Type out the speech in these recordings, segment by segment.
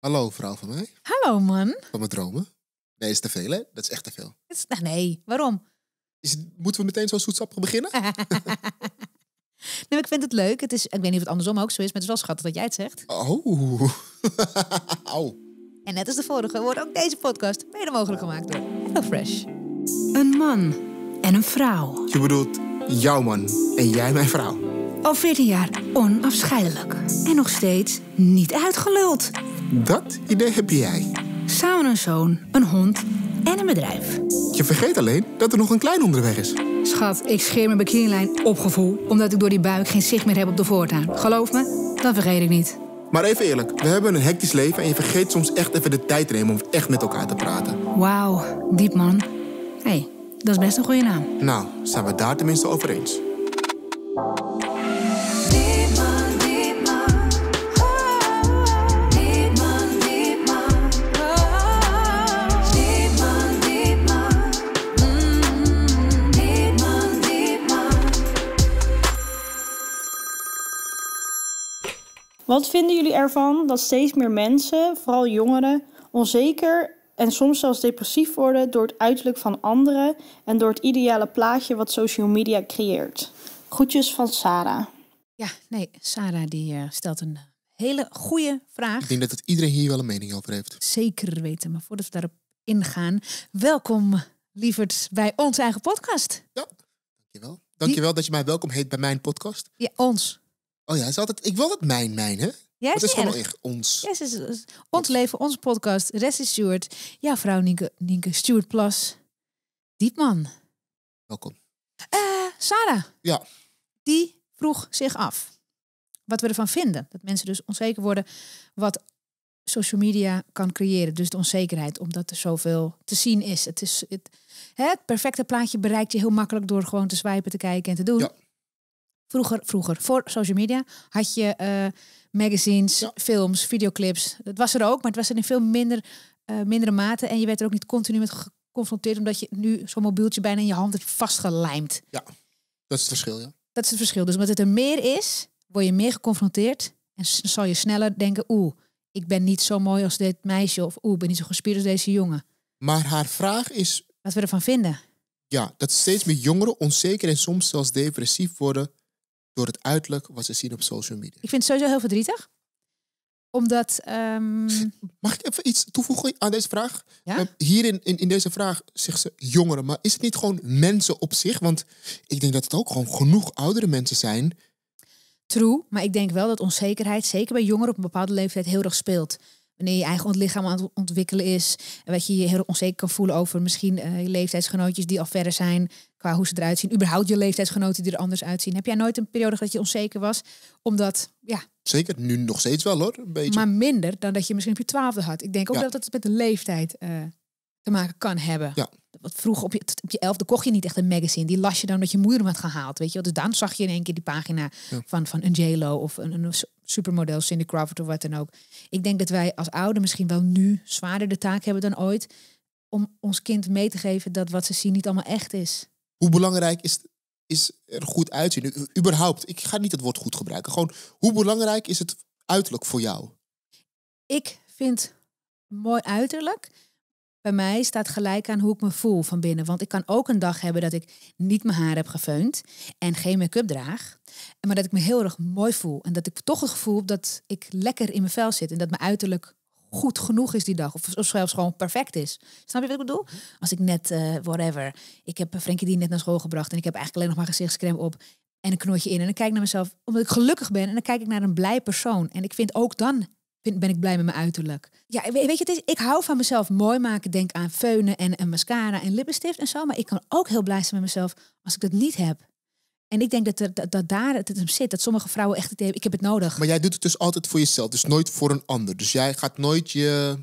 Hallo, vrouw van mij. Hallo, man. Van mijn dromen. Nee, is te veel, hè? Dat is echt te veel. Is, nee, waarom? Is, moeten we meteen zo zoetsappig beginnen? nee, nou, ik vind het leuk. Het is, ik weet niet of het andersom ook zo is, maar het is wel schattig dat jij het zegt. Oh. Au. En net als de vorige wordt ook deze podcast mede mogelijk gemaakt door HelloFresh. Een man en een vrouw. Je bedoelt jouw man en jij mijn vrouw. Al 14 jaar onafscheidelijk. En nog steeds niet uitgeluld. Dat idee heb jij. Samen een zoon, een hond en een bedrijf. Je vergeet alleen dat er nog een klein onderweg is. Schat, ik scheer mijn bikinilijn op gevoel... omdat ik door die buik geen zicht meer heb op de voortuin. Geloof me, dat vergeet ik niet. Maar even eerlijk, we hebben een hectisch leven... en je vergeet soms echt even de tijd te nemen om echt met elkaar te praten. Wauw, diep man. Hé, hey, dat is best een goede naam. Nou, zijn we daar tenminste over eens. Wat vinden jullie ervan dat steeds meer mensen, vooral jongeren, onzeker en soms zelfs depressief worden door het uiterlijk van anderen en door het ideale plaatje wat social media creëert? Groetjes van Sarah. Ja, nee, Sarah die eh, stelt een hele goede vraag. Ik denk dat het iedereen hier wel een mening over heeft. Zeker weten, maar voordat we daarop ingaan, welkom lieverd bij ons eigen podcast. Ja, dankjewel. Dankjewel dat je mij welkom heet bij mijn podcast. Ja, ons. Oh ja, is altijd, ik wil het mijn, mijn, hè? Ja, is gewoon echt ons. Yes, is, ons leven, onze podcast. Rest is Stuart. Ja, vrouw Nienke, Nienke Stuart Plas. Diepman. Welkom. Eh Sarah. Ja. Die vroeg zich af wat we ervan vinden. Dat mensen dus onzeker worden wat social media kan creëren. Dus de onzekerheid, omdat er zoveel te zien is. Het, is, het, het perfecte plaatje bereikt je heel makkelijk door gewoon te swipen, te kijken en te doen. Ja. Vroeger, vroeger, voor social media had je eh, magazines, films, videoclips. Dat was er ook, maar het was er in veel minder, eh, mindere mate. En je werd er ook niet continu met geconfronteerd, omdat je nu zo'n mobieltje bijna in je hand hebt vastgelijmd. Ja, dat is het verschil, ja. Dat is het verschil. Dus omdat het er meer is, word je meer geconfronteerd. En zal je sneller denken, oeh, ik ben niet zo mooi als dit meisje. Of oeh, ik ben niet zo gespierd als deze jongen. Maar haar vraag is... Wat we ervan vinden. Ja, dat steeds meer jongeren onzeker en soms zelfs depressief worden door het uiterlijk wat ze zien op social media. Ik vind het sowieso heel verdrietig omdat. Ehm, Mag ik even iets toevoegen aan deze vraag? Ja? Hier in, in, in, deze vraag zegt ze jongeren, maar is het niet gewoon mensen op zich? Want ik denk dat het ook gewoon genoeg oudere mensen zijn. True, maar ik denk wel dat onzekerheid, zeker bij jongeren op een bepaalde leeftijd, heel erg speelt wanneer je eigen lichaam aan het ontwikkelen is. En wat je je heel onzeker kan voelen over misschien eh, je leeftijdsgenootjes die al verder zijn. Qua hoe ze eruit zien. Überhaupt je leeftijdsgenoten die er anders uitzien. Heb jij nooit een periode dat je onzeker was? Omdat, ja. Zeker, nu nog steeds wel hoor. Een beetje. Maar minder dan dat je misschien op je twaalfde had. Ik denk ook dat het met de leeftijd eh, te maken kan hebben. Ja. Wat vroeg op je, op je elfde kocht je niet echt een magazine. Die las je dan dat je moeder had gehaald. Weet je Dus dan zag je in één keer die pagina van, van een J-Lo of een, supermodel Cindy Crawford of wat dan ook. Ik denk dat wij als ouder misschien wel nu zwaarder de taak hebben dan ooit. Om ons kind mee te geven dat wat ze zien niet allemaal echt is. Hoe belangrijk is, is er goed uitzien? überhaupt, ik ga niet het woord goed gebruiken. Gewoon, hoe belangrijk is het uiterlijk voor jou? Ik vind mooi uiterlijk bij mij staat gelijk aan hoe ik me voel van binnen. Want ik kan ook een dag hebben dat ik niet mijn haar heb geveund en geen make-up draag. Maar dat ik me heel erg mooi voel. En dat ik toch het gevoel heb dat ik lekker in mijn vel zit. En dat mijn uiterlijk goed genoeg is die dag. Of, of zelfs gewoon perfect is. Snap je wat ik bedoel? Mhm. Als ik net, eh, whatever. Ik heb een Frenkie die net naar school gebracht. En ik heb eigenlijk alleen nog maar gezichtscreme op. En een knootje in. En dan kijk ik naar mezelf. Omdat ik gelukkig ben. En dan kijk ik naar een blij persoon. En ik vind ook dan Vind, ben ik blij met mijn uiterlijk. Ja, weet je, het is, ik hou van mezelf mooi maken. Denk aan feunen en, en mascara en lippenstift en zo. Maar ik kan ook heel blij zijn met mezelf als ik dat niet heb. En ik denk dat, dat, daar het hem zit. Dat sommige vrouwen echt het hebben, ik heb het nodig. Maar jij doet het dus altijd voor jezelf. Dus nooit voor een ander. Dus jij gaat nooit je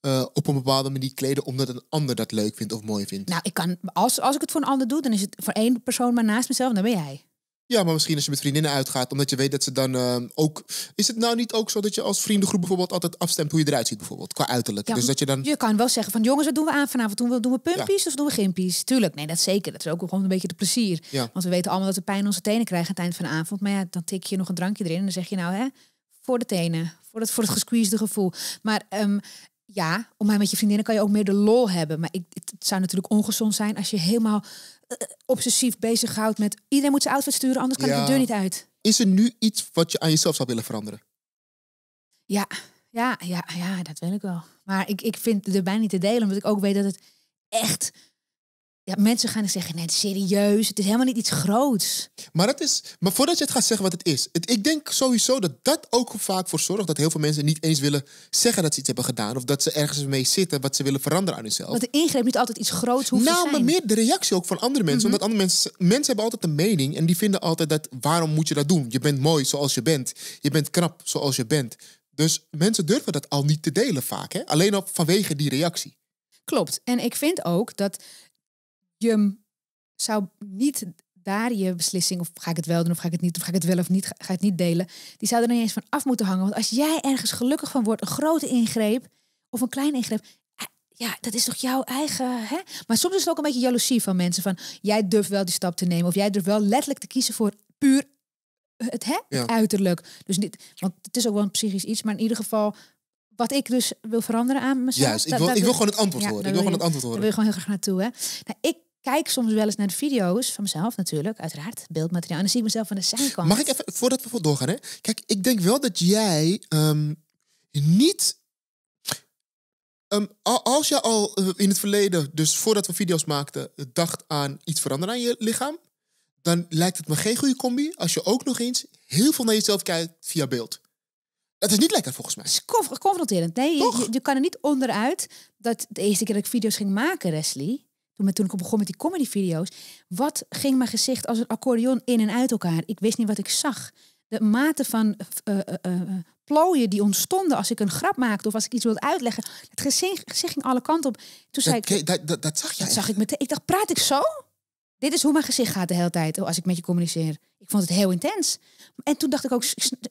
eh, op een bepaalde manier kleden... omdat een ander dat leuk vindt of mooi vindt. Nou, ik kan, als, als ik het voor een ander doe... dan is het voor één persoon maar naast mezelf. Dan ben jij. Ja, maar misschien als je met vriendinnen uitgaat, omdat je weet dat ze dan eh, ook. Is het nou niet ook zo dat je als vriendengroep bijvoorbeeld altijd afstemt hoe je eruit ziet, bijvoorbeeld qua uiterlijk? Ja, dus dat je dan. Je kan wel zeggen van jongens, wat doen we aan vanavond? Doen we, doen we pumpies of doen we gimpies? Tuurlijk, nee, dat zeker. Dat is ook gewoon een beetje de plezier. Ja. Want we weten allemaal dat we pijn in onze tenen krijgen aan het eind van de avond. Maar ja, dan tik je nog een drankje erin en dan zeg je nou hè, voor de tenen, voor het, voor het gesqueezede gevoel. Maar ehm, ja, om mij met je vriendinnen kan je ook meer de lol hebben. Maar ik, het zou natuurlijk ongezond zijn als je helemaal eh, obsessief bezighoudt met iedereen moet zijn outfit sturen, anders kan ja. ik de deur niet uit. Is er nu iets wat je aan jezelf zou willen veranderen? Ja, ja, ja, ja, dat wil ik wel. Maar ik, ik vind het erbij niet te delen, omdat ik ook weet dat het echt ja, mensen gaan zeggen, nee, het is serieus, het is helemaal niet iets groots. Maar, dat is, maar voordat je het gaat zeggen wat het is, het, ik denk sowieso dat dat ook vaak voor zorgt dat heel veel mensen niet eens willen zeggen dat ze iets hebben gedaan of dat ze ergens mee zitten wat ze willen veranderen aan hunzelf. Want de ingreep niet altijd iets groots hoeft nou, te zijn. Nou, maar meer de reactie ook van andere mensen, mm omdat andere mensen, mensen hebben altijd een mening en die vinden altijd dat waarom moet je dat doen? Je bent mooi zoals je bent, je bent knap zoals je bent. Dus mensen durven dat al niet te delen vaak, hè? alleen al vanwege die reactie. Klopt. En ik vind ook dat je zou niet daar je beslissing, of ga ik het wel doen, of ga ik het niet, of ga ik het wel of niet, ga ik het niet delen, die zou er niet eens van af moeten hangen. Want als jij ergens gelukkig van wordt, een grote ingreep of een kleine ingreep, eh, ja, dat is toch jouw eigen. Hè? Maar soms is het ook een beetje jaloezie van mensen. Van jij durft wel die stap te nemen. Of jij durft wel letterlijk te kiezen voor puur het, hè? uiterlijk. Dus niet, want het is ook wel een psychisch iets. Maar in ieder geval, wat ik dus wil veranderen aan mezelf. Juist, ik wil, ik wil gewoon het antwoord horen. Ik wil, gewoon het antwoord horen. Daar wil gewoon heel graag naartoe. Hè? Nou, ik kijk soms wel eens naar de video's van mezelf natuurlijk, uiteraard, beeldmateriaal. En dan zie ik mezelf aan de zijkant. Mag ik even, voordat we voor doorgaan, hè? Kijk, ik denk wel dat jij ehm, niet... Ehm, als je al eh, in het verleden, dus voordat we video's maakten, dacht aan iets veranderen aan je lichaam, dan lijkt het me geen goede combi als je ook nog eens heel veel naar jezelf kijkt via beeld. Dat is niet lekker volgens mij. Het is confronterend. Nee, je, je, kan er niet onderuit dat de eerste keer dat ik video's ging maken, Wesley, toen ik begon met die comedy video's, wat ging mijn gezicht als een accordeon in en uit elkaar? Ik wist niet wat ik zag. De mate van eh, eh, eh, plooien die ontstonden als ik een grap maakte of als ik iets wilde uitleggen. Het gezicht, ging alle kanten op. Toen zei ik, dat, dat, zag jij. Dat zag ik meteen. Ik dacht, praat ik zo? Dit is hoe mijn gezicht gaat de hele tijd oh, als ik met je communiceer. Ik vond het heel intens. En toen dacht ik ook,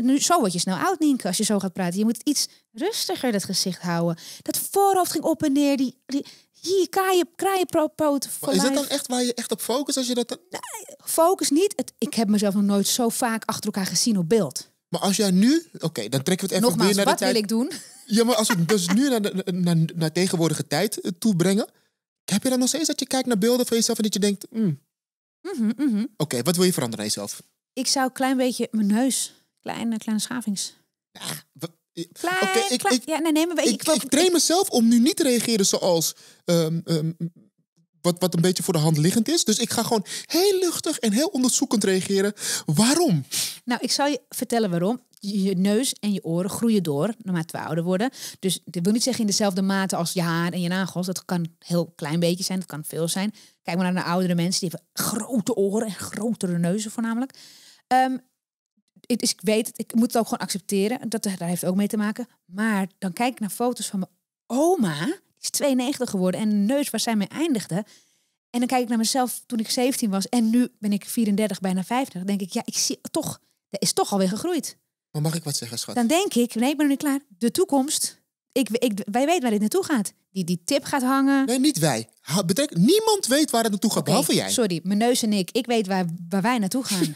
nu, zo word je snel oud, Nienke, als je zo gaat praten. Je moet iets rustiger, dat gezicht houden. Dat voorhoofd ging op en neer. Die, die, hier, kraaien, poten voor Is dat dan echt waar je echt op focust Als je dat Nee, focus niet. ik heb mezelf nog nooit zo vaak achter elkaar gezien op beeld. Maar als jij nu... Oké, dan trekken we het even weer naar de tijd. wil ik doen? Ja, maar als we het dus nu naar, naar, tegenwoordige tijd eh, toe brengen... Heb je dan nog steeds dat je kijkt naar beelden van jezelf en dat je denkt... -hmm, mhm, mhm. Oké, wat wil je veranderen aan jezelf? Ik zou een klein beetje mijn neus... Kleine, kleine schavings. Ja, Klein, ik, ik, ja, nee, ik, ik, train mezelf om nu niet te reageren zoals. Ehm, ehm, wat, wat een beetje voor de hand liggend is. Dus ik ga gewoon heel luchtig en heel onderzoekend reageren. Waarom? Nou, ik zal je vertellen waarom. Je neus en je oren groeien door naarmate we ouder worden. Dus dat wil niet zeggen in dezelfde mate als je haar en je nagels. Dat kan een heel klein beetje zijn, dat kan veel zijn. Kijk maar naar de oudere mensen, die hebben grote oren en grotere neuzen voornamelijk. Ehm, is, dus ik weet het, ik moet het ook gewoon accepteren. Dat, daar heeft ook mee te maken. Maar dan kijk ik naar foto's van mijn oma. Die is 92 geworden en de neus waar zij mee eindigde. En dan kijk ik naar mezelf toen ik 17 was. En nu ben ik 34, bijna 50. denk ik, ja, ik zie toch, er is toch alweer gegroeid. Maar mag ik wat zeggen, schat? Dan denk ik, nee, ik ben niet klaar. De toekomst. Ik, wij weten waar dit naartoe gaat. Die, die tip gaat hangen. Nee, niet wij. niemand weet waar het naartoe gaat, behalve jij. Sorry, mijn neus en ik. Ik weet waar, waar wij naartoe gaan.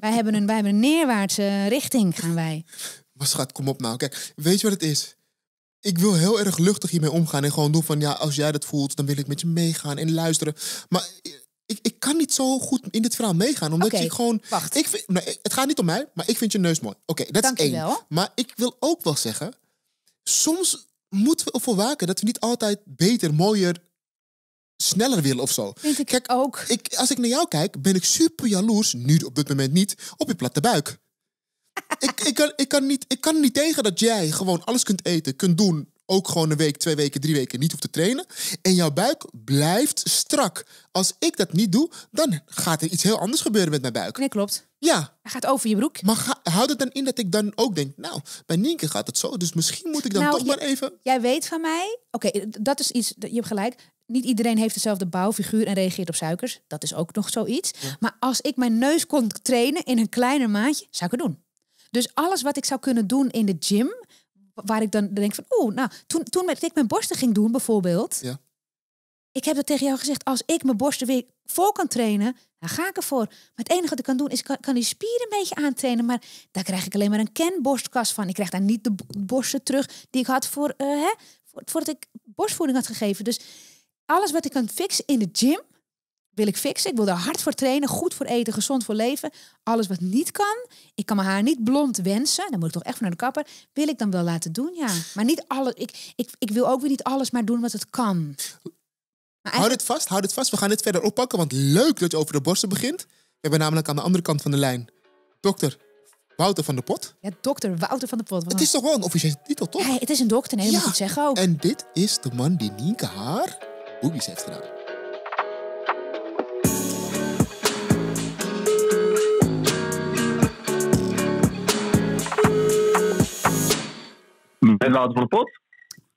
Wij hebben een, wij neerwaartse richting, gaan wij. Maar schat, kom op nou. Kijk, weet je wat het is? Ik wil heel erg luchtig hiermee omgaan en gewoon doen van ja, als jij dat voelt, dan wil ik met je meegaan en luisteren. Maar ik, ik kan niet zo goed in dit verhaal meegaan, omdat je ik gewoon. Wacht. Ik vind, het gaat niet om mij, maar ik vind je neus mooi. Oké, dat is één. Maar ik wil ook wel zeggen, soms moeten we ervoor waken dat we niet altijd beter, mooier, sneller willen of zo. ik Kijk, ook. Ik, als ik naar jou kijk, ben ik super jaloers, nu op dit moment niet, op je platte buik. ik, ik, kan, ik, kan niet, ik kan niet tegen dat jij gewoon alles kunt eten, kunt doen, ook gewoon een week, twee weken, drie weken niet hoeft te trainen. En jouw buik blijft strak. Als ik dat niet doe, dan gaat er iets heel anders gebeuren met mijn buik. Nee, klopt. Ja. Hij gaat over je broek. Maar houd het dan in dat ik dan ook denk, nou, bij Nienke gaat het zo, dus misschien moet ik dan nou, toch maar even. Jij weet van mij, oké, dat is iets, je hebt gelijk. Niet iedereen heeft dezelfde bouwfiguur en reageert op suikers. Dat is ook nog zoiets. Maar als ik mijn neus kon trainen in een kleiner maatje, zou ik het doen. Dus alles wat ik zou kunnen doen in de gym, waar ik dan denk van, oeh, nou, toen, toen ik mijn borsten ging doen bijvoorbeeld, ja. Ik heb dat tegen jou gezegd. Als ik mijn borsten weer vol kan trainen, dan ga ik ervoor. Maar het enige wat ik kan doen is, kan, kan die spieren een beetje aantrainen. Maar daar krijg ik alleen maar een kenborstkas van. Ik krijg daar niet de borsten terug die ik had voor, eh, hè, voordat ik borstvoeding had gegeven. Dus alles wat ik kan fixen in de gym, wil ik fixen. Ik wil daar hard voor trainen, goed voor eten, gezond voor leven. Alles wat niet kan, ik kan mijn haar niet blond wensen. Dan moet ik toch echt naar de kapper. Wil ik dan wel laten doen, ja. Maar niet alles. Ik, ik, ik wil ook weer niet alles maar doen wat het kan. Houd het vast, houd het vast. We gaan dit verder oppakken, want leuk dat je over de borsten begint. We hebben namelijk aan de andere kant van de lijn dokter Wouter van der Pot. Ja, dokter Wouter van de Pot. Het is toch wel een officiële titel, toch? Hey, het is een dokter, nee, dat ja. moet ik zeggen ook. En dit is de man die Nienke haar boobies heeft gedaan. Met Wouter van de Pot.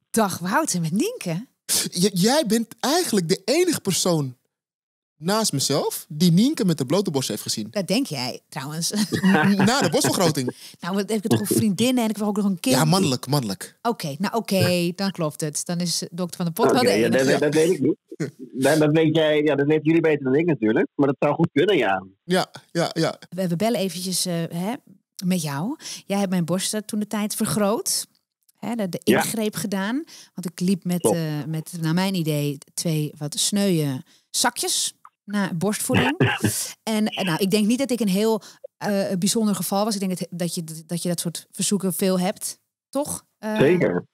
Dag Wouter, met Nienke jij bent eigenlijk de enige persoon naast mezelf die Nienke met de blote borst heeft gezien. Dat denk jij trouwens. Na de borstvergroting. nou, want heb ik toch een vriendin en ik heb ook nog een kind. Ja, mannelijk, mannelijk. Oké, nou oké, dan klopt het. Dan is dokter van de pot okay, ja, dat, weet ik niet. Dat, dat, weet jij, ja, dat weten jullie beter dan ik natuurlijk. Maar dat zou goed kunnen, ja. Ja, ja, ja. We, we bellen eventjes eh, hè, met jou. Jij hebt mijn borsten toen de tijd vergroot. Hè, de, ingreep gedaan. Want ik liep met, eh, met, naar mijn idee, twee wat sneuwe zakjes naar borstvoeding. en eh, nou, ik denk niet dat ik een heel eh, bijzonder geval was. Ik denk dat, dat, je, dat je dat soort verzoeken veel hebt, toch? Uh, Zeker.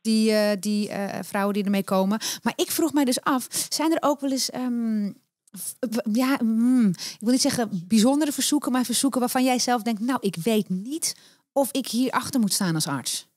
Die, die vrouwen die ermee komen. Maar ik vroeg mij dus af, zijn er ook wel eens... Ehm, ja, mm, ik wil niet zeggen bijzondere verzoeken, maar verzoeken waarvan jij zelf denkt, nou, ik weet niet of ik hier achter moet staan als arts.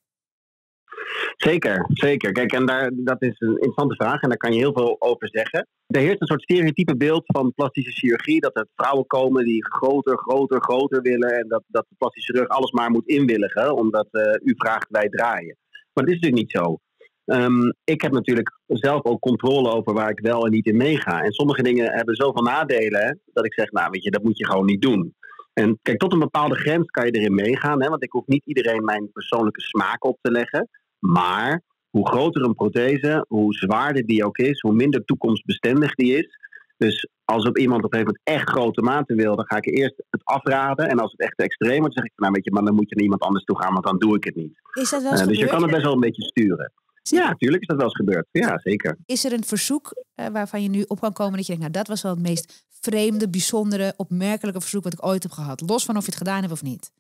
Zeker, zeker. Kijk, en daar, dat is een interessante vraag en daar kan je heel veel over zeggen. Er heerst een soort stereotype beeld van plastische chirurgie. Dat er vrouwen komen die groter, groter, groter willen. En dat, dat de plastische rug alles maar moet inwilligen. Omdat eh, u vraagt, wij draaien. Maar dat is natuurlijk niet zo. Ehm, ik heb natuurlijk zelf ook controle over waar ik wel en niet in meega. En sommige dingen hebben zoveel nadelen dat ik zeg, nou weet je, dat moet je gewoon niet doen. En kijk, tot een bepaalde grens kan je erin meegaan. Hè, want ik hoef niet iedereen mijn persoonlijke smaak op te leggen. Maar hoe groter een prothese, hoe zwaarder die ook is, hoe minder toekomstbestendig die is. Dus als op iemand op een gegeven moment echt grote maten wil, dan ga ik eerst het afraden. En als het echt extreem wordt, zeg ik, nou weet je, maar dan moet je naar iemand anders toe gaan, want dan doe ik het niet. Is dat wel eh, dus je kan het best wel een beetje sturen. Ja, natuurlijk is dat wel eens gebeurd. Ja, zeker. Is er een verzoek eh, waarvan je nu op kan komen dat je denkt, nou dat was wel het meest vreemde, bijzondere, opmerkelijke verzoek wat ik ooit heb gehad. Los van of je het gedaan hebt of niet.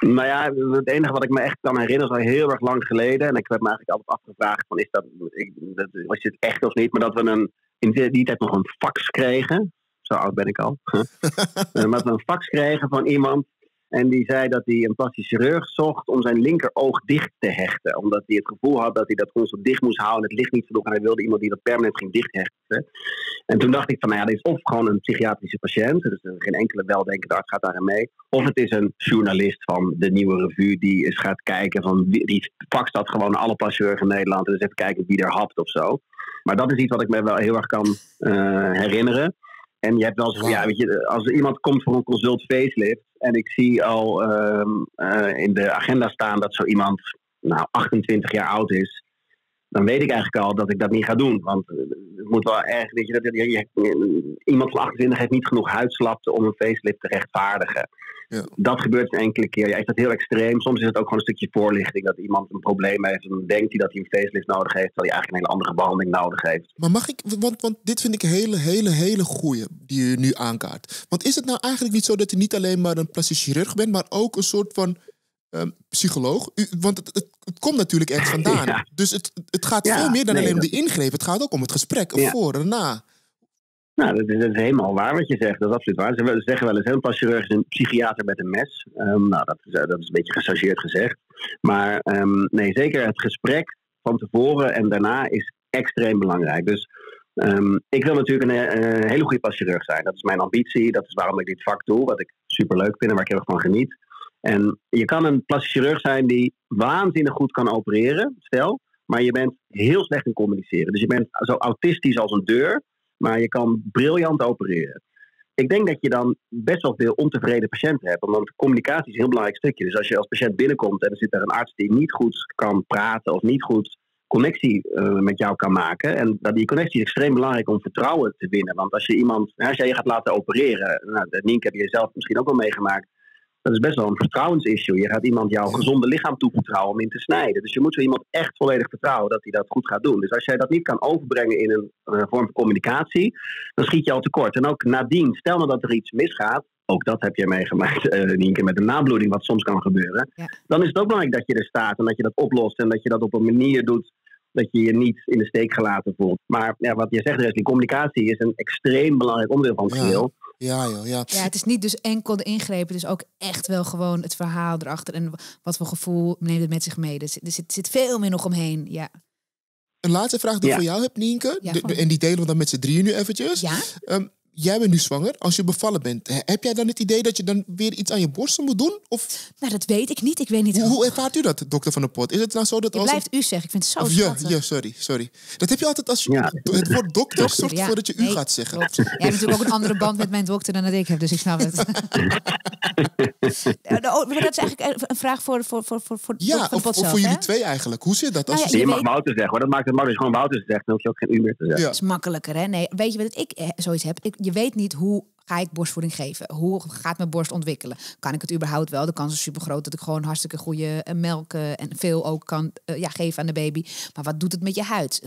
Nou ja, het enige wat ik me echt kan herinneren is al heel erg lang geleden. En ik heb me eigenlijk altijd afgevraagd: van, is dat, was dit echt of niet? Maar dat we een, in die tijd nog een fax kregen. Zo oud ben ik al. Eh, maar dat we een fax kregen van iemand en die zei dat hij een plastisch chirurg zocht om zijn linkeroog dicht te hechten. Omdat hij het gevoel had dat hij dat constant dicht moest houden. Het licht niet genoeg. En hij wilde iemand die dat permanent ging dichthechten. En toen dacht ik van, nou ja, dit is of gewoon een psychiatrische patiënt. Dus geen enkele weldenkende arts gaat daarin mee. Of het is een journalist van de Nieuwe Revue die eens gaat kijken. Van, die faxt dat gewoon alle plastischirurgen in Nederland. En dus even kijken wie er hapt of zo. Maar dat is iets wat ik me wel heel erg kan eh, herinneren. En je hebt wel zo ja, weet je, als er iemand komt voor een consult facelift en ik zie al ehm, eh, in de agenda staan dat zo iemand nou, 28 jaar oud is, dan weet ik eigenlijk al dat ik dat niet ga doen. Want eh, het moet wel erg, weet je, dat, iemand van 28 heeft niet genoeg huidslapte om een facelift te rechtvaardigen. Ja. Dat gebeurt een enkele keer. Ja, is dat heel extreem? Soms is het ook gewoon een stukje voorlichting. Dat iemand een probleem heeft en dan denkt hij dat hij een facelift nodig heeft, terwijl hij eigenlijk een hele andere behandeling nodig heeft. Maar mag ik, want, want dit vind ik een hele, hele, hele goede die je nu aankaart. Want is het nou eigenlijk niet zo dat je niet alleen maar een plastisch chirurg bent, maar ook een soort van Ehm, psycholoog. want het, het, komt natuurlijk echt vandaan. Dus het, het gaat veel meer dan alleen om de ingreep. Het gaat ook om het gesprek ja. voor en na. Nou, dat is, helemaal waar wat je zegt. Dat is absoluut waar. Ze zeggen wel eens, een chirurg is een psychiater met een mes. Ehm, nou, dat is, eh, dat is een beetje gesageerd gezegd. Maar ehm, nee, zeker het gesprek van tevoren en daarna is extreem belangrijk. Dus ik wil natuurlijk een, eh, hele goede paschirurg zijn. Dat is mijn ambitie. Dat is waarom ik dit vak doe. Wat ik super leuk vind en waar ik heel erg van geniet. En je kan een plastic chirurg zijn die waanzinnig goed kan opereren, stel, maar je bent heel slecht in communiceren. Dus je bent zo autistisch als een deur, maar je kan briljant opereren. Ik denk dat je dan best wel veel ontevreden patiënten hebt, want communicatie is een heel belangrijk stukje. Dus als je als patiënt binnenkomt en er zit daar een arts die niet goed kan praten of niet goed connectie eh, met jou kan maken. En dat die connectie is extreem belangrijk om vertrouwen te winnen. Want als je iemand, als jij je gaat laten opereren, nou, Nienke heb je zelf misschien ook wel meegemaakt dat is best wel een vertrouwensissue. Je gaat iemand jouw gezonde lichaam toevertrouwen om in te snijden. Dus je moet zo iemand echt volledig vertrouwen dat hij dat goed gaat doen. Dus als jij dat niet kan overbrengen in een eh, vorm van communicatie, dan schiet je al tekort. En ook nadien, stel nou dat er iets misgaat, ook dat heb je meegemaakt, uh, Nienke, met een nabloeding, wat soms kan gebeuren. Dan is het ook belangrijk dat je er staat en dat je dat oplost en dat je dat op een manier doet dat je je niet in de steek gelaten voelt. Maar ja, wat je zegt, die communicatie is een extreem belangrijk onderdeel van het geheel. Ja, joh, ja. ja. Het is niet dus enkel de ingrepen, dus ook echt wel gewoon het verhaal erachter en wat voor gevoel neemt het met zich mee. dus zit, er zit veel meer nog omheen, ja. Een laatste vraag die ik voor jou heb, Nienke. Ja, en die delen we dan met z'n drieën nu eventjes. Ja? Ehm, jij bent nu zwanger. Als je bevallen bent, heb jij dan het idee dat je dan weer iets aan je borsten moet doen? Of... Nou, dat weet ik niet. Ik weet niet. Hoe, ervaart u dat, dokter van der Pot? Is het nou zo dat je blijft u zeggen. Ik vind het zo of ja, sorry, sorry. Dat heb je altijd als je het woord dokter, zorgt ervoor dat je u gaat zeggen. Jij hebt natuurlijk ook een andere band met mijn dokter dan dat ik heb, dus ik snap het. Nou, nou, dat is eigenlijk een vraag voor voor voor voor voor Ja, of, zelf, of, voor jullie twee eigenlijk. Hoe zit dat? Nou als je, mag Wouter zeggen, maar dat maakt het makkelijk. gewoon Wouter zegt, dan hoef je ook geen u meer te zeggen. Ja. Dat is makkelijker, hè? Nee, weet je wat ik eh, zoiets heb? Ik, je weet niet hoe ga ik borstvoeding geven? Hoe gaat mijn borst ontwikkelen? Kan ik het überhaupt wel? De kans is super groot dat ik gewoon hartstikke goede eh, melk eh, en veel ook kan eh, ja, geven aan de baby. Maar wat doet het met je huid?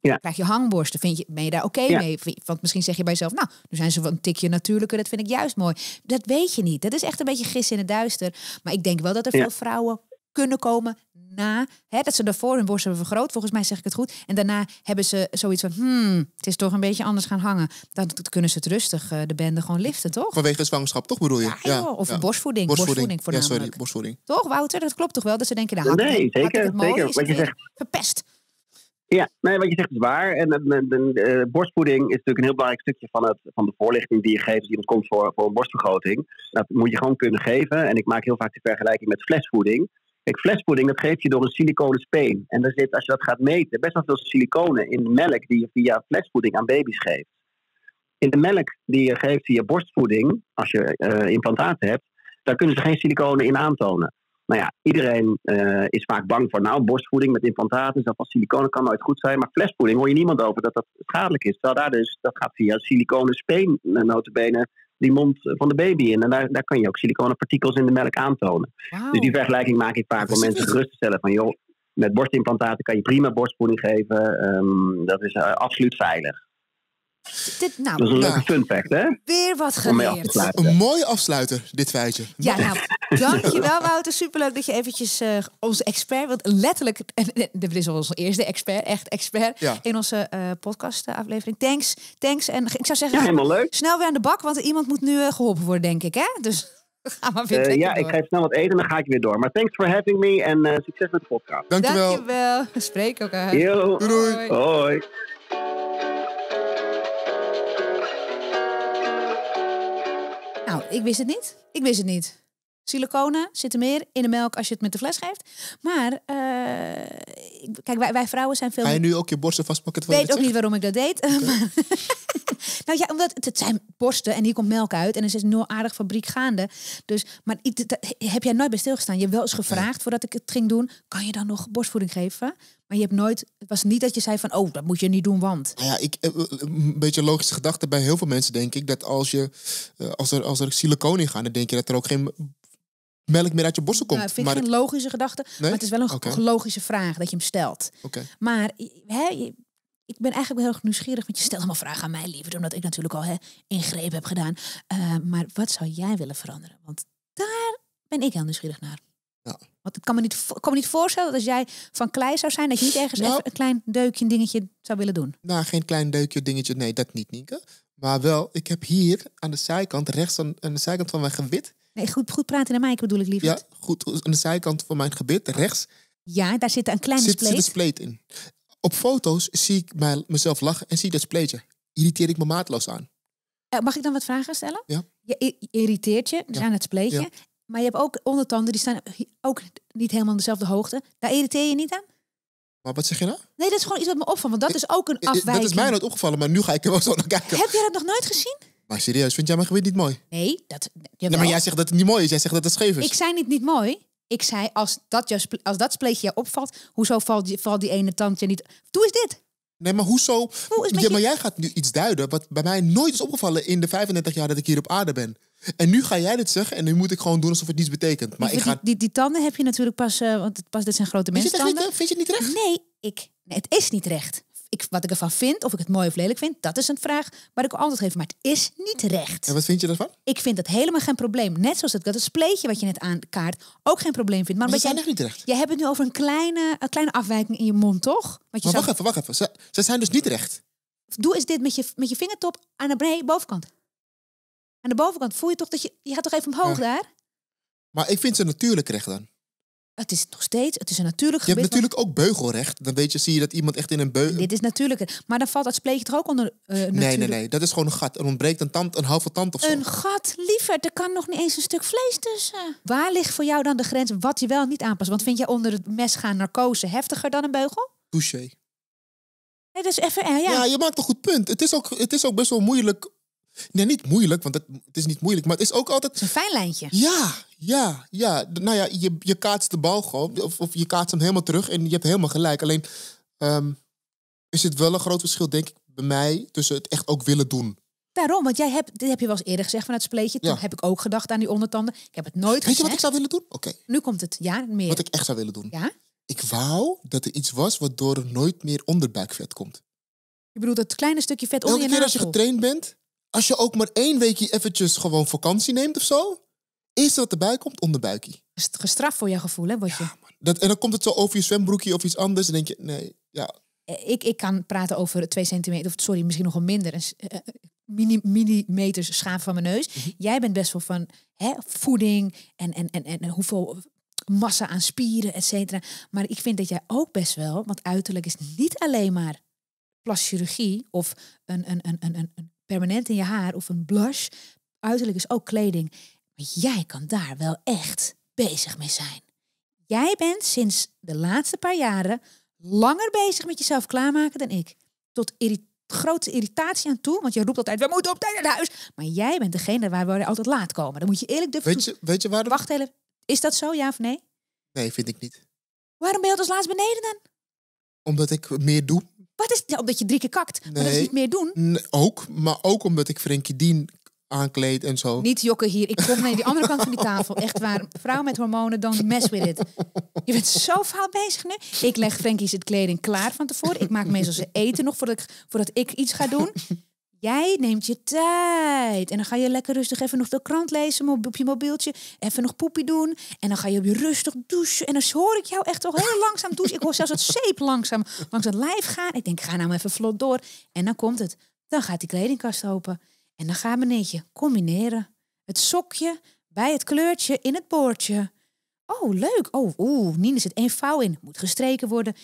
Ja. Krijg je hangborsten? Vind je, ben je daar oké okay mee? Want misschien zeg je bij jezelf, nou, nu zijn ze wel een tikje natuurlijker. Dat vind ik juist mooi. Dat weet je niet. Dat is echt een beetje gissen in het duister. Maar ik denk wel dat er veel vrouwen kunnen komen na, hè, dat ze daarvoor hun borst hebben vergroot, volgens mij zeg ik het goed. En daarna hebben ze zoiets van, hmm, het is toch een beetje anders gaan hangen. Dan kunnen ze het rustig, eh, de bende, gewoon liften, toch? Vanwege zwangerschap, toch bedoel je? Ja, of borstvoeding. Borstvoeding, voor voornamelijk. Ja, sorry, borstvoeding. Toch, Wouter? Dat klopt toch wel? Dat ze denken, nou, nee, zeker, zeker. Wat je eh, zegt. Verpest. Ja, nee, wat je zegt is waar. En de, eh, borstvoeding is natuurlijk een heel belangrijk stukje van, het, van de voorlichting die je geeft als iemand komt voor, voor een borstvergroting. Dat moet je gewoon kunnen geven. En ik maak heel vaak de vergelijking met flesvoeding. Kijk, flesvoeding, dat geef je door een siliconen speen. En daar zit, als je dat gaat meten, best wel veel siliconen in de melk die je via flesvoeding aan baby's geeft. In de melk die je geeft via borstvoeding, als je uh, implantaten hebt, daar kunnen ze geen siliconen in aantonen. Nou ja, iedereen eh, is vaak bang voor, nou, borstvoeding met implantaten, dat van siliconen kan nooit goed zijn. Maar flesvoeding hoor je niemand over dat dat schadelijk is. Terwijl daar dus, dat gaat via siliconen speen, eh, notabene, die mond eh, van de baby in. En daar, daar kan je ook siliconenpartikels in de melk aantonen. Dus die vergelijking maak ik vaak om mensen gerust te stellen van joh, met borstimplantaten kan je prima borstvoeding geven. Ehm, dat is eh, absoluut veilig. Dit, nou, dat is een leuke fun fact, hè? Weer wat geleerd. Een mooi afsluiter, dit feitje. Ja, nou, dankjewel Wouter. Superleuk dat je eventjes uh, onze expert, want letterlijk, dit is onze eerste expert, echt expert, in onze uh, eh, podcast aflevering. Thanks, thanks. En ik zou zeggen, helemaal leuk. snel weer aan de bak, want iemand moet nu eh, geholpen worden, denk ik, hè? Dus... Ga maar weer ja, ik ga snel wat eten en dan ga ik weer door. Maar thanks for having me en succes met de podcast. Dankjewel. Dankjewel. We spreken elkaar. Yo. Doei. Doei. Hoi. Nou, ik wist het niet. Ik wist het niet. Siliconen zitten meer in de melk als je het met de fles geeft. Maar, eh, kijk, wij, vrouwen zijn veel... Ga je nu ook je borsten vastpakken? Ik weet ook niet waarom ik dat deed. nou ja, omdat het, zijn borsten en hier komt melk uit. En er is een aardig fabriek gaande. Dus, maar heb jij nooit bij stilgestaan? Je hebt wel eens gevraagd voordat ik het ging doen... kan je dan nog borstvoeding geven? Maar je hebt nooit... Het was niet dat je zei van... oh, dat moet je niet doen, want... Nou ja, ik, eh, eh, een beetje logische gedachte bij heel veel mensen denk ik... dat als, je, als, er, als er siliconen in gaan... dan denk je dat er ook geen melk meer uit je borstel komt. Nou, vind ik geen logische gedachte, maar het is wel een logische vraag dat je hem stelt. Maar ik ben eigenlijk heel nieuwsgierig, want je stelt allemaal vragen aan mij liever, omdat ik natuurlijk al hè, ingrepen heb gedaan. Eh, maar wat zou jij willen veranderen? Want daar ben ik heel nieuwsgierig naar. Ja. Want ik kan me, niet, kan me niet voorstellen dat als jij van klei zou zijn, dat je niet ergens nou. een klein deukje, dingetje zou willen doen. Nou, geen klein deukje, dingetje, nee, dat niet, Nienke. Maar wel, ik heb hier aan de zijkant, rechts aan, aan de zijkant van mijn gewit, Nee, goed, goed praten naar mij bedoel ik liever. Ja, goed. Aan de zijkant van mijn gebit, rechts. Ja, daar zit een kleine zit, spleet. Zit een spleet in. Op foto's zie ik mij, mezelf lachen en zie ik dat spleetje. Irriteer ik me maatloos aan. Eh, mag ik dan wat vragen stellen? Ja. Je irriteert je dus aan het spleetje. Maar je hebt ook ondertanden, die staan ook niet helemaal dezelfde hoogte. Daar irriteer je niet aan? Maar wat zeg je nou? Nee, dat is gewoon iets wat me opvalt. Want dat is ook een afwijking. Dat is mij nooit opgevallen, maar nu ga ik er wel zo naar kijken. Heb jij dat nog nooit gezien? Maar serieus, vind jij mijn gewicht niet mooi? Nee, dat... Nee, maar jij zegt dat het niet mooi is. Jij zegt dat het scheef is. Ik zei niet niet mooi. Ik zei, als dat, als dat spleetje jou opvalt... hoezo valt die, valt die ene tandje niet... Doe is dit. Nee, maar hoezo... maar jij gaat nu iets duiden wat bij mij nooit is opgevallen in de 35 jaar dat ik hier op aarde ben. En nu ga jij dit zeggen en nu moet ik gewoon doen alsof het niets betekent. Maar Die- ik ga... die, die, die tanden heb je natuurlijk pas... Eh, want het, pas dit zijn grote mensen vind je het niet recht? Nee, ik... het is niet recht ik, wat ik ervan vind, of ik het mooi of lelijk vind, dat is een vraag waar ik antwoord geef. Maar het is niet recht. En wat vind je ervan? Ik vind dat helemaal geen probleem. Net zoals dat, dat spleetje wat je net aankaart ook geen probleem vindt. Maar, maar zijn is jij, niet recht. Jij hebt het nu over een kleine, een kleine afwijking in je mond, toch? je maar wacht even, wacht even. Ze, zijn dus niet recht. Doe eens dit met je, met je vingertop aan de nee bovenkant. Aan de bovenkant voel je toch dat je... Je gaat toch even omhoog daar? Maar ik vind ze natuurlijk recht dan. Het is nog steeds, het is een natuurlijk gebied. Je hebt natuurlijk ook beugelrecht. Dan weet je, zie je dat iemand echt in een beugel... Dit is natuurlijk, maar dan valt het spleetje toch ook onder uh, Nee, nee, nee, dat is gewoon een gat. Er ontbreekt een, tand, een halve tand of zo. Een gat, Liever, er kan nog niet eens een stuk vlees tussen. Waar ligt voor jou dan de grens wat je wel niet aanpast? Want vind jij onder het mes gaan narcose heftiger dan een beugel? Touché. Nee, dat is even, ja. ja, je maakt een goed punt. Het is ook, het is ook best wel moeilijk Nee, niet moeilijk, want het, is niet moeilijk, maar het is ook altijd. Het is een fijn lijntje. Ja, ja, ja. Nou ja, je, je kaatst de bal gewoon. Of, of je kaatst hem helemaal terug en je hebt helemaal gelijk. Alleen ehm, is het wel een groot verschil, denk ik, bij mij tussen het echt ook willen doen. Daarom, want jij hebt, dit heb je wel eens eerder gezegd vanuit het spleetje. Toen heb ik ook gedacht aan die ondertanden. Ik heb het nooit Weet gezegd. Weet je wat ik zou willen doen? Oké. Nu komt het. Ja, meer. Wat ik echt zou willen doen. Ja? Ik wou dat er iets was waardoor er nooit meer onderbuikvet komt. Je bedoelt dat kleine stukje vet onder Elke je keer als je getraind bent, als je ook maar één weekje eventjes gewoon vakantie neemt of zo is wat erbij komt, onderbuikie. Gestraft voor je gevoel, hè, word je? Dat, en dan komt het zo over je zwembroekje of iets anders. En denk je, nee, ja. Eh, ik, ik kan praten over twee centimeter, of sorry, misschien nog een minder. Een, eh, eh, mini, millimeters schaaf van mijn neus. Mhm. Jij bent best wel van hè, voeding en, en, en, en hoeveel massa aan spieren, etcetera. Maar ik vind dat jij ook best wel, want uiterlijk is niet alleen maar chirurgie of een, een, een, een, een permanent in je haar of een blush. Uiterlijk is ook kleding. Maar jij kan daar wel echt bezig mee zijn. Jij bent sinds de laatste paar jaren langer bezig met jezelf klaarmaken dan ik. Tot grote irritatie aan toe, want je roept altijd: we moeten op tijd naar huis. Maar jij bent degene waar we altijd laat komen. Dan moet je eerlijk durven. Weet je, weet je waarom? Wacht even. Is dat zo, ja of nee? Nee, vind ik niet. Waarom ben je als laatst beneden dan? Omdat ik meer doe. Wat is Ja, Omdat je drie keer kakt. Nee, maar dat is niet meer doen. ook, maar ook omdat ik Frenkie Dien Aankleed en zo. Niet jokken hier. Ik kom naar die andere kant van die tafel. Echt waar. Vrouw met hormonen, don't mess with it. Je bent zo fout bezig nu. Ik leg Frankie's het kleding klaar van tevoren. Ik maak meestal ze eten nog voordat ik, voordat ik iets ga doen. Jij neemt je tijd. En dan ga je lekker rustig even nog de krant lezen op je mobieltje. Even nog poepie doen. En dan ga je rustig douchen. En dan hoor ik jou echt al heel langzaam douchen. Ik hoor zelfs het zeep langzaam langs het lijf gaan. Ik denk, ga nou even vlot door. En dan komt het. Dan gaat die kledingkast open. En dan gaan we netje combineren. Het sokje bij het kleurtje in het boordje. Oh, leuk. Oh, oeh, Nina zit één vouw in. Moet gestreken worden.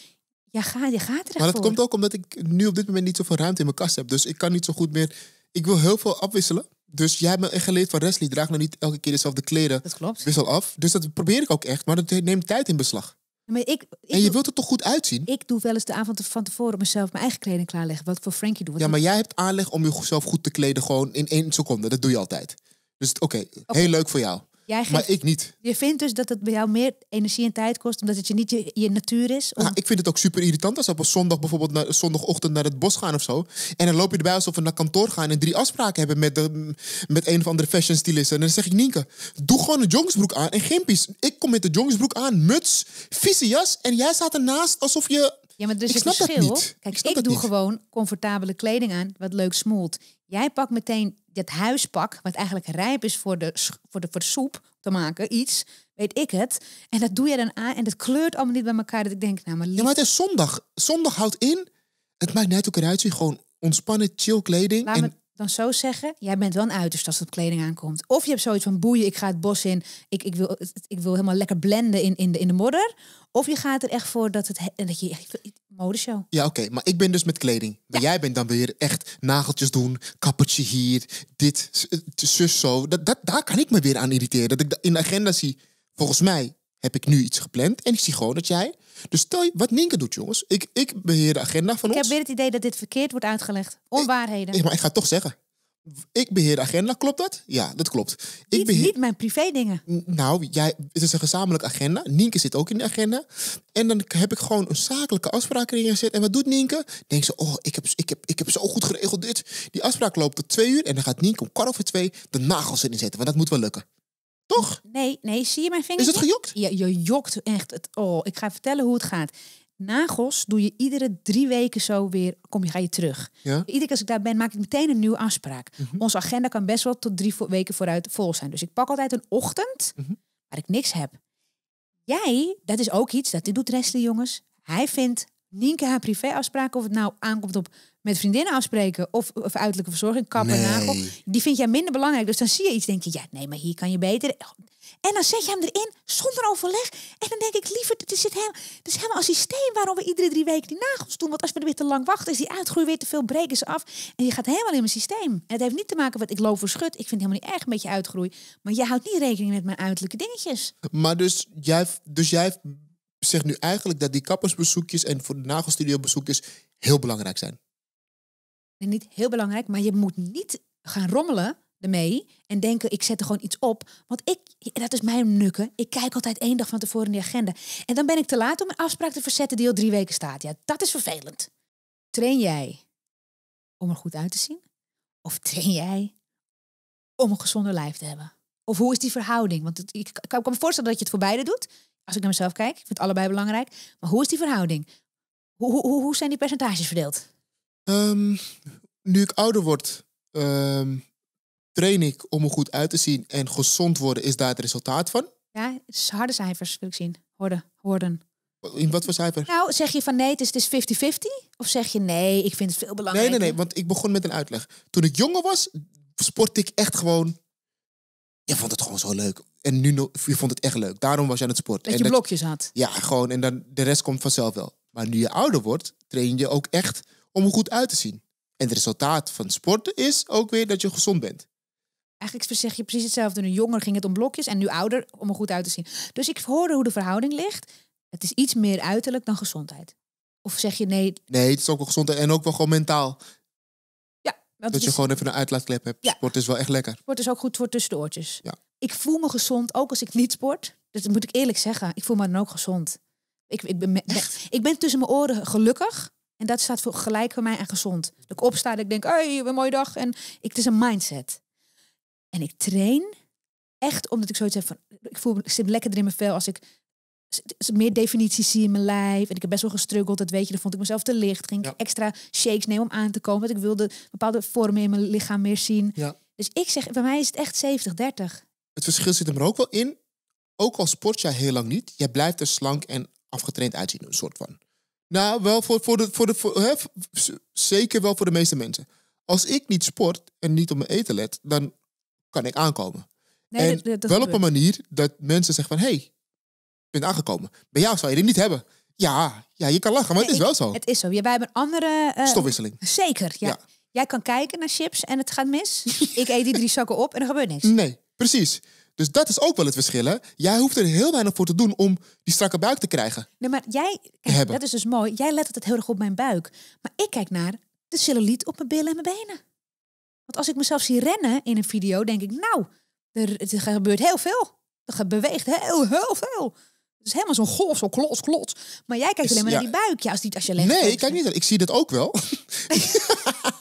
Ja, ga, je gaat er Maar dat komt ook omdat ik nu op dit moment niet zoveel ruimte in mijn kast heb. Dus ik kan niet zo goed meer... Ik wil heel veel afwisselen. Dus jij hebt me echt geleerd van Wesley. Draag nou niet elke keer dezelfde kleren. Dat klopt. Wissel af. Dus dat probeer ik ook echt. Maar dat neemt tijd in beslag. Maar ik, en je wilt er toch goed uitzien? Ik doe wel eens de avond van tevoren mezelf mijn eigen kleding klaarleggen. Wat voor Frankie doet. Ja, maar jij hebt aanleg om jezelf goed te kleden gewoon in één seconde. Dat doe je altijd. Dus oké, heel leuk voor jou maar ik niet. Je vindt dus dat het bij jou meer energie en tijd kost, omdat het je niet je, je natuur is? Nou, ik vind het ook super irritant als we op zondag bijvoorbeeld naar, zondagochtend naar het bos gaan of zo. En dan loop je erbij alsof we naar kantoor gaan en drie afspraken hebben met, de, met een of andere fashion stylist. En dan zeg ik, Nienke, doe gewoon een jongensbroek aan en gimpies. Ik kom met de jongsbroek aan, muts, vieze jas en jij staat ernaast alsof je ja, maar dus ik snap verschil. Dat niet. Kijk, ik, doe gewoon comfortabele kleding aan, wat leuk smoelt. Jij pakt meteen dat huispak, wat eigenlijk rijp is voor de, voor de, voor de soep te maken, iets, weet ik het. En dat doe je dan aan en dat kleurt allemaal niet bij elkaar. Dat ik denk, nou maar lief... Ja, maar het is zondag. Zondag houdt in, het maakt net ook eruit zien, gewoon ontspannen, chill kleding. en dan zo zeggen, jij bent wel een uiterst als het kleding aankomt. Of je hebt zoiets van boeien, ik ga het bos in, ik, ik, wil, ik wil helemaal lekker blenden in, in, de, in de modder. Of je gaat er echt voor dat, het, dat je echt modeshow. Ja, oké, maar ik ben dus met kleding. Maar jij bent dan weer echt nageltjes doen, kappertje hier, dit, eh, zus zo. Dat, dat, daar kan ik me weer aan irriteren. Dat ik in de agenda zie, volgens mij heb ik nu iets gepland en ik zie gewoon dat jij dus stel je, wat Nienke doet, jongens. Ik, ik beheer de agenda van ik ons. Ik heb weer het idee dat dit verkeerd wordt uitgelegd. Onwaarheden. Ik, maar ik ga het toch zeggen. Ik beheer de agenda, klopt dat? Ja, dat klopt. Ik beheer... niet mijn privé dingen. Nou, jij, het is een gezamenlijke agenda. Nienke zit ook in de agenda. En dan heb ik gewoon een zakelijke afspraak erin gezet. En wat doet Nienke? Denkt ze, oh, ik heb, ik, heb, ik heb zo goed geregeld dit. Die afspraak loopt tot twee uur. En dan gaat Nienke om kwart over twee de nagels erin zetten. Want dat moet wel lukken. Toch? Nee, nee, zie je mijn vinger? Is het gejokt? je jokt echt. Het, oh, ik ga vertellen hoe het gaat. Nagels doe je iedere drie weken zo weer, kom je, ga je terug. Ja? Iedere keer als ik daar ben, maak ik meteen een nieuwe afspraak. Mm Onze agenda kan best wel tot drie weken vooruit vol zijn. Dus ik pak altijd een ochtend mm waar ik niks heb. Jij, dat is ook iets, dat doet Wesley jongens. Hij vindt Nienke haar privéafspraak, of het nou aankomt op met vriendinnen afspreken of, of uiterlijke verzorging, Kapper en nagel, die vind jij minder belangrijk. Dus dan zie je iets, denk je, ja, nee, maar hier kan je beter. En dan zet je hem erin zonder overleg. En dan denk ik, liever, het is, het helemaal, het is helemaal een systeem waarom we iedere drie weken die nagels doen. Want als we er weer te lang wachten, is die uitgroei weer te veel, breken ze af. En je gaat helemaal in mijn systeem. En het heeft niet te maken met ik loop voor schut. Ik vind het helemaal niet erg een beetje uitgroei. Maar je houdt niet rekening met mijn uiterlijke dingetjes. Maar dus jij, dus jij zegt nu eigenlijk dat die kappersbezoekjes en voor de bezoekjes heel belangrijk zijn. En niet heel belangrijk, maar je moet niet gaan rommelen ermee en denken, ik zet er gewoon iets op. Want ik, dat is mijn nukken, ik kijk altijd één dag van tevoren in de agenda. En dan ben ik te laat om een afspraak te verzetten die al drie weken staat. Ja, dat is vervelend. Train jij om er goed uit te zien? Of train jij om een gezonder lijf te hebben? Of hoe is die verhouding? Want ik kan me voorstellen dat je het voor beide doet. Als ik naar mezelf kijk, ik vind het allebei belangrijk. Maar hoe is die verhouding? Hoe, hoe, hoe zijn die percentages verdeeld? Ehm, nu ik ouder word, ehm, train ik om er goed uit te zien. En gezond worden is daar het resultaat van. Ja, het is harde cijfers wil ik zien. Hoorden. hoorden. In wat voor cijfer? Nou, zeg je van nee, het is 50-50? Of zeg je nee, ik vind het veel belangrijker? Nee, nee, nee, want ik begon met een uitleg. Toen ik jonger was, sportte ik echt gewoon... Je vond het gewoon zo leuk. En nu je vond het echt leuk. Daarom was je aan het sporten. Dat en je dat, blokjes had. Ja, gewoon. En dan de rest komt vanzelf wel. Maar nu je ouder wordt, train je ook echt om er goed uit te zien. En het resultaat van sporten is ook weer dat je gezond bent. Eigenlijk zeg je precies hetzelfde. Een jonger ging het om blokjes en nu ouder om er goed uit te zien. Dus ik hoorde hoe de verhouding ligt. Het is iets meer uiterlijk dan gezondheid. Of zeg je nee? Nee, het is ook wel gezondheid en ook wel gewoon mentaal. Ja. Dat is... je gewoon even een uitlaatklep hebt. Ja. Sport is wel echt lekker. Sport is ook goed voor tussen de oortjes. Ja. Ik voel me gezond, ook als ik niet sport. Dat moet ik eerlijk zeggen. Ik voel me dan ook gezond. Ik, ik, ben, ik ben tussen mijn oren gelukkig. En dat staat voor gelijk voor mij en gezond. Dat dus ik opsta en ik denk, hey, een mooie dag. En ik, het is een mindset. En ik train echt omdat ik zoiets heb van, ik voel ik zit lekker in mijn vel als ik meer definitie zie in mijn lijf. En ik heb best wel gestruggeld, dat weet je. Dan vond ik mezelf te licht. Ging extra shakes nemen om aan te komen. Want ik wilde bepaalde vormen in mijn lichaam meer zien. Ja. Dus ik zeg, bij mij is het echt 70, 30. Het verschil zit er ook wel in. Ook al sport jij heel lang niet. Jij blijft er slank en afgetraind uitzien, een soort van. Nou, wel voor, voor de. Voor de voor, hè, zeker wel voor de meeste mensen. Als ik niet sport en niet op mijn eten let, dan kan ik aankomen. Nee, en dat, wel op een manier dat mensen zeggen van... hé, hey, ik ben aangekomen. Bij jou zou je dit niet hebben. Ja, ja je kan lachen, maar het is wel zo. Het is zo. Jij bij een andere... Uh, Stofwisseling. Zeker, ja. ja. Jij kan kijken naar chips en het gaat mis. ik eet die drie zakken op en er gebeurt niks. Nee, precies. Dus dat is ook wel het verschil. Hè? Jij hoeft er heel weinig voor te doen om die strakke buik te krijgen. Nee, maar jij, kijk, dat is dus mooi. Jij let altijd heel erg op mijn buik. Maar ik kijk naar de cellulite op mijn billen en mijn benen. Want als ik mezelf zie rennen in een video, denk ik, nou, er, gebeurt heel veel. Er beweegt heel, heel veel. Het is helemaal zo'n golf, zo'n klots, klots. Maar jij kijkt alleen maar naar die buik. Ja, als, die, als je alleen nee, ik kijk niet. Ik zie dat ook wel.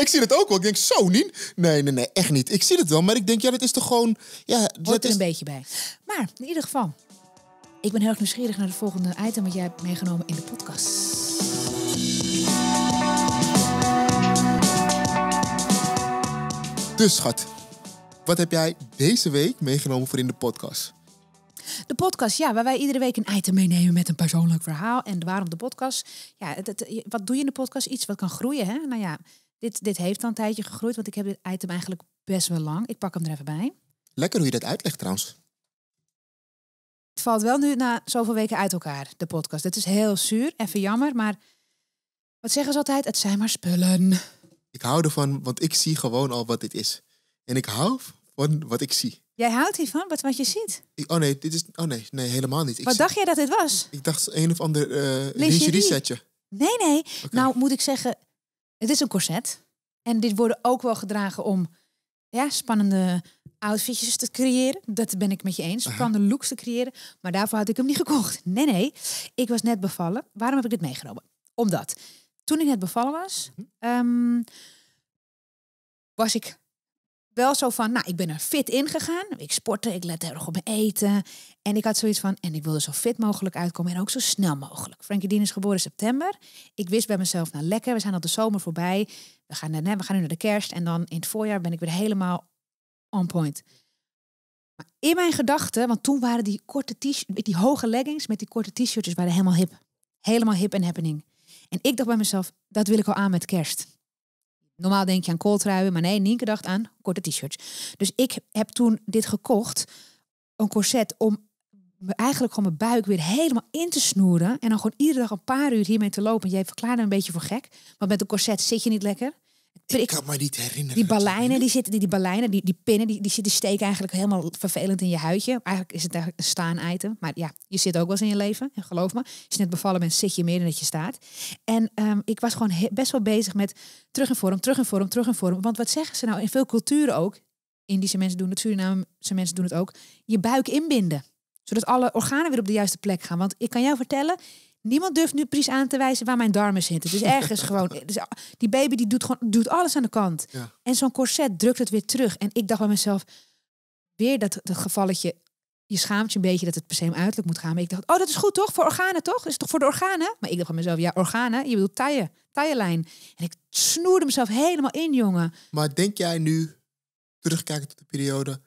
Ik zie het ook wel. Ik denk, zo niet. Nee, nee, nee, echt niet. Ik zie het wel, maar ik denk, ja, dat is toch gewoon... Ja, dat is... een beetje bij. Maar in ieder geval, ik ben heel erg nieuwsgierig naar het volgende item wat jij hebt meegenomen in de podcast. Dus schat, wat heb jij deze week meegenomen voor in de podcast? De podcast, ja, waar wij iedere week een item meenemen met een persoonlijk verhaal. En waarom de podcast? Ja, het, wat doe je in de podcast? Iets wat kan groeien, hè? Nou ja, dit, dit heeft al een tijdje gegroeid, want ik heb dit item eigenlijk best wel lang. Ik pak hem er even bij. Lekker hoe je dat uitlegt trouwens. Het valt wel nu na zoveel weken uit elkaar, de podcast. Het is heel zuur, even jammer, maar wat zeggen ze altijd? Het zijn maar spullen. Ik hou ervan, want ik zie gewoon al wat dit is. En ik hou van wat ik zie. Jij houdt hiervan, wat, wat je ziet? oh nee, dit is. Oh nee, nee helemaal niet. wat dacht jij dat dit was? Ik dacht een of ander uh, lingerie setje. Nee, nee. Nou moet ik zeggen, het is een corset. En dit worden ook wel gedragen om ja, spannende outfitjes te creëren. Dat ben ik met je eens. Spannende looks te creëren. Maar daarvoor had ik hem niet gekocht. Nee, nee. Ik was net bevallen. Waarom heb ik dit meegenomen? Omdat toen ik net bevallen was, mhm. ehm, was ik wel zo van, nou, ik ben er fit in gegaan. Ik sportte, ik lette erg op mijn eten. En ik had zoiets van, en ik wilde zo fit mogelijk uitkomen en ook zo snel mogelijk. Frankie Dean is geboren in september. Ik wist bij mezelf, nou lekker, we zijn al de zomer voorbij. We gaan, naar, we gaan nu naar de kerst en dan in het voorjaar ben ik weer helemaal on point. in mijn gedachten, want toen waren die korte t-shirts, die hoge leggings met die korte t-shirts waren helemaal hip. Helemaal hip en happening. En ik dacht bij mezelf, dat wil ik al aan met kerst. Normaal denk je aan kooltruien, maar nee, Nienke dacht aan korte t-shirts. Dus ik heb toen dit gekocht, een corset, om eigenlijk gewoon mijn buik weer helemaal in te snoeren. En dan gewoon iedere dag een paar uur hiermee te lopen. En jij verklaarde een beetje voor gek, want met een corset zit je niet lekker. Ik, kan me niet herinneren. Die baleinen, die, zitten, die, die, baleinen, die, die pinnen, die, die zitten steken eigenlijk helemaal vervelend in je huidje. Eigenlijk is het een staan-item. Maar ja, je zit ook wel eens in je leven. geloof me, als je net bevallen bent, zit je meer dan dat je staat. En ehm, ik was gewoon best wel bezig met terug en vorm, terug en vorm, terug en vorm. Want wat zeggen ze nou? In veel culturen ook, Indische mensen doen het, Surinamse mensen doen het ook. Je buik inbinden. Zodat alle organen weer op de juiste plek gaan. Want ik kan jou vertellen, Niemand durft nu precies aan te wijzen waar mijn darmen zitten. Dus ergens gewoon. Dus die baby die doet, gewoon, doet alles aan de kant. En zo'n corset drukt het weer terug. En ik dacht bij mezelf, weer dat, dat gevalletje. Je schaamt je een beetje dat het per se om uiterlijk moet gaan. Maar ik dacht, oh, dat is goed toch? Voor organen toch? Is toch voor de organen? Maar ik dacht bij mezelf, ja, organen. Je bedoelt taille, taillelijn. En ik snoerde mezelf helemaal in, jongen. Maar denk jij nu, terugkijkend op de periode,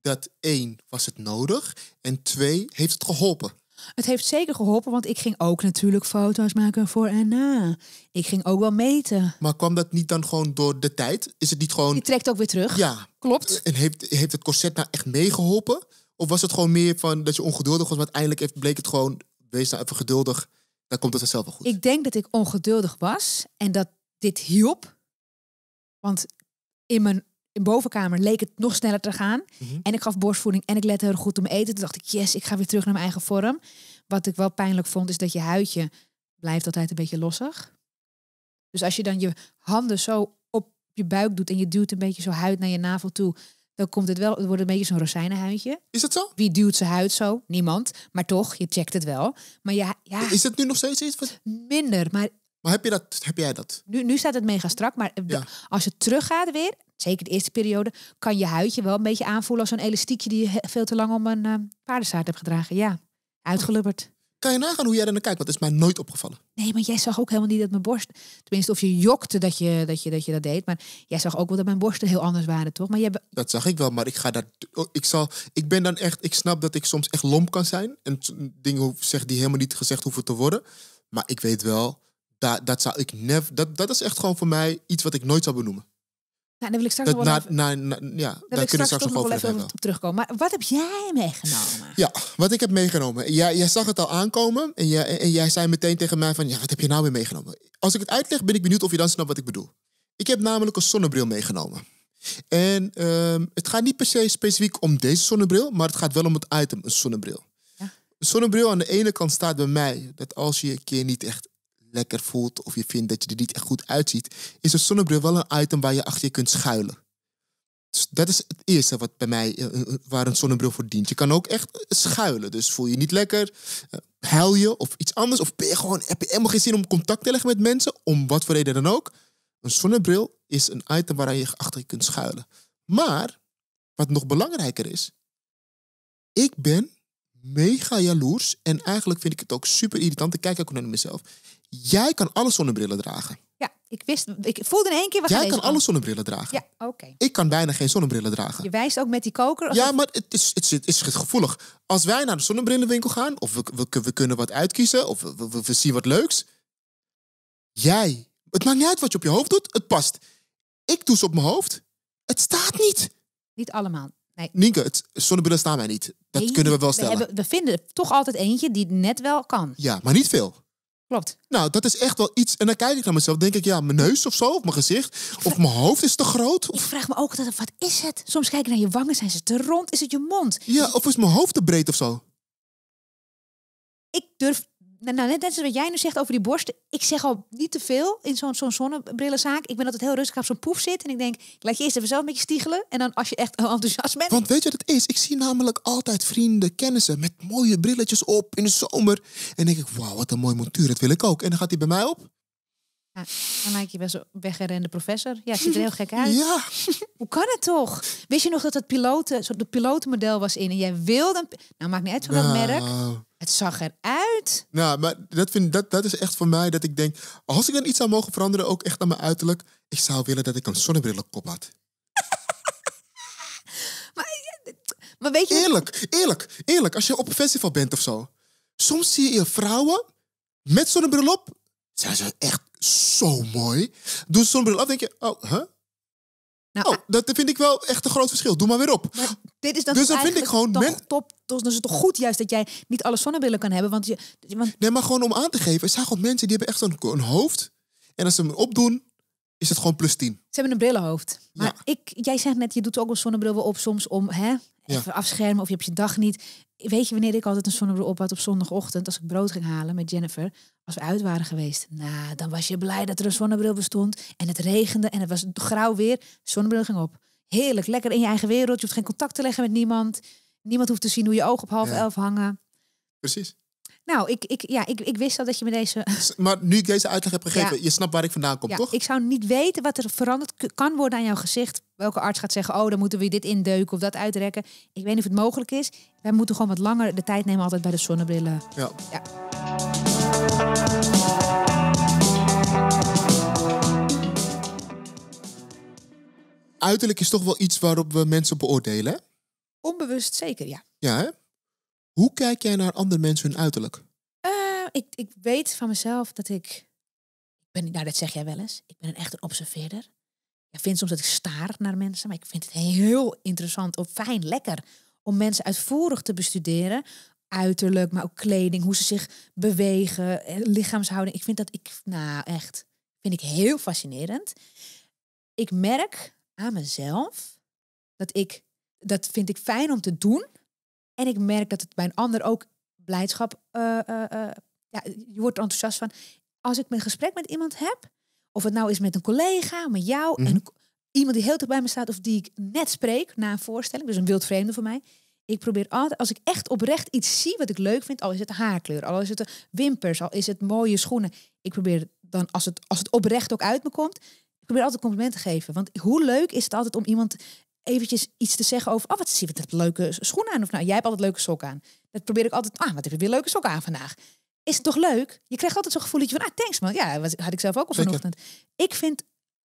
dat één, was het nodig? En twee, heeft het geholpen? Het heeft zeker geholpen, want ik ging ook natuurlijk foto's maken voor en na. Ik ging ook wel meten. Maar kwam dat niet dan gewoon door de tijd? Is het niet gewoon... Die trekt ook weer terug. Ja. Klopt. En heeft, heeft het corset nou echt meegeholpen? Of was het gewoon meer van dat je ongeduldig was, maar uiteindelijk bleek het gewoon... Wees nou even geduldig, dan komt het zelf wel goed. Ik denk dat ik ongeduldig was en dat dit hielp. Want in mijn in bovenkamer leek het nog sneller te gaan. Mhm. En ik gaf borstvoeding en ik lette heel goed om eten. Toen dacht ik, yes, ik ga weer terug naar mijn eigen vorm. Wat ik wel pijnlijk vond, is dat je huidje blijft altijd een beetje lossig. Dus als je dan je handen zo op je buik doet en je duwt een beetje zo huid naar je navel toe, dan komt het wel, het wordt een beetje zo'n rozijnenhuidje. Is dat zo? Wie duwt zijn huid zo? Niemand. Maar toch, je checkt het wel. Maar ja, ja. Is het nu nog steeds iets? Minder, maar heb, je dat, heb jij dat? Nu, nu staat het mega strak, maar als je teruggaat weer, zeker de eerste periode, kan je huidje wel een beetje aanvoelen als zo'n elastiekje die je veel te lang om een uh, paardenstaart hebt gedragen. Ja, uitgelubberd. Kan je nagaan hoe jij er naar kijkt? Want dat is mij nooit opgevallen. Nee, maar jij zag ook helemaal niet dat mijn borst. Tenminste, of je jokte dat je dat, je, dat, je dat deed. Maar jij zag ook wel dat mijn borsten heel anders waren, toch? Maar jij... Dat zag ik wel, maar ik ga daar. Oh, ik, zal, ik ben dan echt. Ik snap dat ik soms echt lomp kan zijn. En dingen zeg die helemaal niet gezegd hoeven te worden. Maar ik weet wel dat, dat zou ik never. Dat, dat is echt gewoon voor mij iets wat ik nooit zou benoemen. Nou, daar wil ik straks dat, nog wel even, ja, kunnen we straks nog wel even op terugkomen. Maar wat heb jij meegenomen? Ja, wat ik heb meegenomen. Jij, jij zag het al aankomen en jij, en jij zei meteen tegen mij van... Ja, wat heb je nou weer meegenomen? Als ik het uitleg ben ik benieuwd of je dan snapt wat ik bedoel. Ik heb namelijk een zonnebril meegenomen. En ehm, het gaat niet per se specifiek om deze zonnebril... maar het gaat wel om het item, een zonnebril. Ja. Een zonnebril aan de ene kant staat bij mij... dat als je een keer niet echt lekker voelt of je vindt dat je er niet echt goed uitziet, is een zonnebril wel een item waar je achter je kunt schuilen. Dus dat is het eerste wat bij mij, eh, eh, waar een zonnebril voor dient. Je kan ook echt eh, schuilen. Dus voel je niet lekker, huil je of iets anders. Of ben je gewoon, heb je helemaal geen zin om contact te leggen met mensen, om wat voor reden dan ook. Een zonnebril is een item waar je achter je kunt schuilen. Maar, wat nog belangrijker is, ik ben mega jaloers. En eigenlijk vind ik het ook super irritant. Ik kijk ook naar mezelf. Jij kan alle zonnebrillen dragen. Ja, ik wist, ik voelde in één keer wat Jij kan alle zonnebrillen dragen. Ja, oké. Ik kan bijna geen zonnebrillen dragen. Je wijst ook met die koker. Ja, maar het is, het, is, het is gevoelig. Als wij naar de zonnebrillenwinkel gaan, of we, we, we kunnen wat uitkiezen, of we, we, zien wat leuks. Jij, het maakt niet uit wat je op je hoofd doet, het past. Ik doe ze op mijn hoofd. Het staat niet. Niet allemaal. Nee. Nienke, het, zonnebrillen staan mij niet. Dat kunnen we wel stellen. We, hebben, we, vinden toch altijd eentje die net wel kan. Ja, maar niet veel. Klopt. Nou, dat is echt wel iets. En dan kijk ik naar mezelf, denk ik, ja, mijn neus of zo, of mijn gezicht, of mijn hoofd is te groot. Of... Ik vraag me ook wat is het? Soms kijk ik naar je wangen, zijn ze te rond? Is het je mond? Ja, of is mijn hoofd te breed of zo? Ik durf nou, nou net als wat jij nu zegt over die borsten. Ik zeg al niet te veel in zo'n zo'n zonnebrillenzaak. Ik ben altijd heel rustig op zo'n poef zit. En ik denk, ik laat je eerst even zelf een beetje stiegelen. En dan als je echt enthousiast bent. Want weet je wat het is? Ik zie namelijk altijd vrienden, kennissen met mooie brilletjes op in de zomer. En denk ik, wauw, wat een mooi montuur. Dat wil ik ook. En dan gaat hij bij mij op. Ja, dan maak je best een weggerende professor. Ja, het ziet er heel gek uit. Ja. Hoe kan het toch? Wist je nog dat het piloten, soort de pilotenmodel was in en jij wilde Nou, maakt niet uit van dat nou. merk. Het zag eruit. Nou, maar dat, vind, dat, dat is echt voor mij dat ik denk... Als ik dan iets zou mogen veranderen, ook echt aan mijn uiterlijk... Ik zou willen dat ik een zonnebrillenkop had. maar, maar weet je... Eerlijk, eerlijk, eerlijk. Als je op een festival bent of zo... Soms zie je vrouwen met zonnebril op... Zijn ze echt zo mooi. Doe zonnebril af, denk je, oh, hè? Huh? Nou, oh, dat vind ik wel echt een groot verschil. Doe maar weer op. dit is dan dus vind ik gewoon men... top. Dus dan is het toch goed juist dat jij niet alle zonnebrillen kan hebben. Want je, want... Nee, maar gewoon om aan te geven. Er zijn gewoon mensen die hebben echt zo'n een hoofd. En als ze hem opdoen, is het gewoon plus 10. Ze hebben een brillenhoofd. Maar ik, jij zegt net, je doet ook een zonnebril weer op soms om hè, ja. afschermen of je hebt je dag niet. Weet je wanneer ik altijd een zonnebril op had op zondagochtend als ik brood ging halen met Jennifer? Als we uit waren geweest. Nou, dan was je blij dat er een zonnebril bestond. En het regende en het was grauw weer. Zonnebril ging op. Heerlijk, lekker in je eigen wereld. Je hoeft geen contact te leggen met niemand. Niemand hoeft te zien hoe je ogen op half elf hangen. Precies. Nou, ik, ik, ja, ik, ik wist al dat je me deze. Maar nu ik deze uitleg heb gegeven, je snapt waar ik vandaan kom, ja, toch? Ik zou niet weten wat er veranderd kan worden aan jouw gezicht. Welke arts gaat zeggen: Oh, dan moeten we dit indeuken of dat uitrekken. Ik weet niet of het mogelijk is. Wij moeten gewoon wat langer de tijd nemen, altijd bij de zonnebrillen. ja. ja. Uiterlijk is toch wel iets waarop we mensen beoordelen? Onbewust zeker, ja. Ja, hè? Hoe kijk jij naar andere mensen hun uiterlijk? Eh, ik, ik weet van mezelf dat ik... ben, nou, dat zeg jij wel eens. Ik ben een echte observeerder. Ik vind soms dat ik staar naar mensen, maar ik vind het heel interessant of fijn, lekker om mensen uitvoerig te bestuderen. Uiterlijk, maar ook kleding, hoe ze zich bewegen, eh, lichaamshouding. Ik vind dat ik, nou echt, vind ik heel fascinerend. Ik merk aan mezelf dat ik, dat vind ik fijn om te doen, en ik merk dat het bij een ander ook blijdschap. Eh, eh, eh, ja, je wordt er enthousiast van. Als ik mijn gesprek met iemand heb, of het nou is met een collega, met jou, en mhm. iemand die heel dicht bij me staat, of die ik net spreek na een voorstelling, dus een wild vreemde voor mij. Ik probeer altijd, als ik echt oprecht iets zie wat ik leuk vind, al is het haarkleur, al is het de wimpers, al is het mooie schoenen. Ik probeer dan, als het, als het oprecht ook uit me komt, ik probeer altijd complimenten te geven. Want hoe leuk is het altijd om iemand eventjes iets te zeggen over, oh wat zie je dat leuke schoenen, aan? Of nou, jij hebt altijd leuke sok aan. Dat probeer ik altijd, ah wat heb je weer leuke sok aan vandaag? Is het toch leuk? Je krijgt altijd zo'n gevoeletje van, ah thanks man. Ja, had ik zelf ook al vanochtend. Ik vind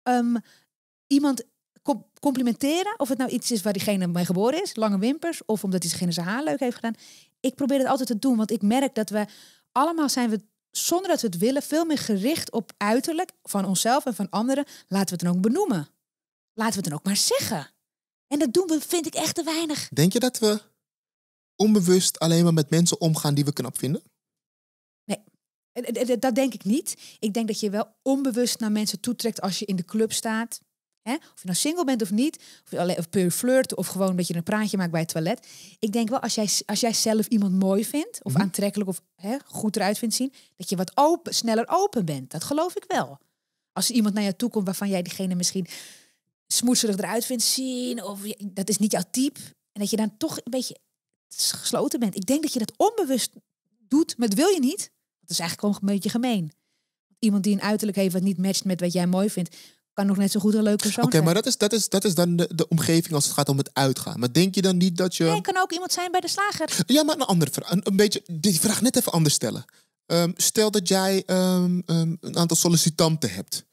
ehm, iemand complimenteren, of het nou iets is waar diegene mee geboren is, lange wimpers, of omdat diegene zijn haar leuk heeft gedaan. Ik probeer het altijd te doen, want ik merk dat we allemaal zijn we zonder dat we het willen, veel meer gericht op uiterlijk van onszelf en van anderen. Laten we het dan ook benoemen. Laten we het dan ook maar zeggen. En dat doen we, vind ik, echt te weinig. Denk je dat we onbewust alleen maar met mensen omgaan die we knap vinden? Nee, eh, eh, eh, dat denk ik niet. Ik denk dat je wel onbewust naar mensen toetrekt als je in de club staat. Of je nou single bent of niet, of, alleen, puur flirt, of gewoon dat je een praatje maakt bij het toilet. Ik denk wel, als jij, als jij zelf iemand mooi vindt, of mhm. aantrekkelijk, of goed eruit vindt zien, dat je wat open, sneller open bent. Dat geloof ik wel. Als er iemand naar je toe komt waarvan jij diegene misschien smoetserig eruit vindt zien. Of dat is niet jouw type. En dat je dan toch een beetje gesloten bent. Ik denk dat je dat onbewust doet, maar dat wil je niet. Dat is eigenlijk gewoon een beetje gemeen. Iemand die een uiterlijk heeft wat niet matcht met wat jij mooi vindt, kan nog net zo goed een leuke persoon Oké, maar dat is, dat is, dat is dan de, de, omgeving als het gaat om het uitgaan. Maar denk je dan niet dat je... Nee, kan ook iemand zijn bij de slager. Ja, maar een andere vraag. Een, beetje, die vraag net even anders stellen. Ehm, stel dat jij ehm, ehm, een aantal sollicitanten hebt.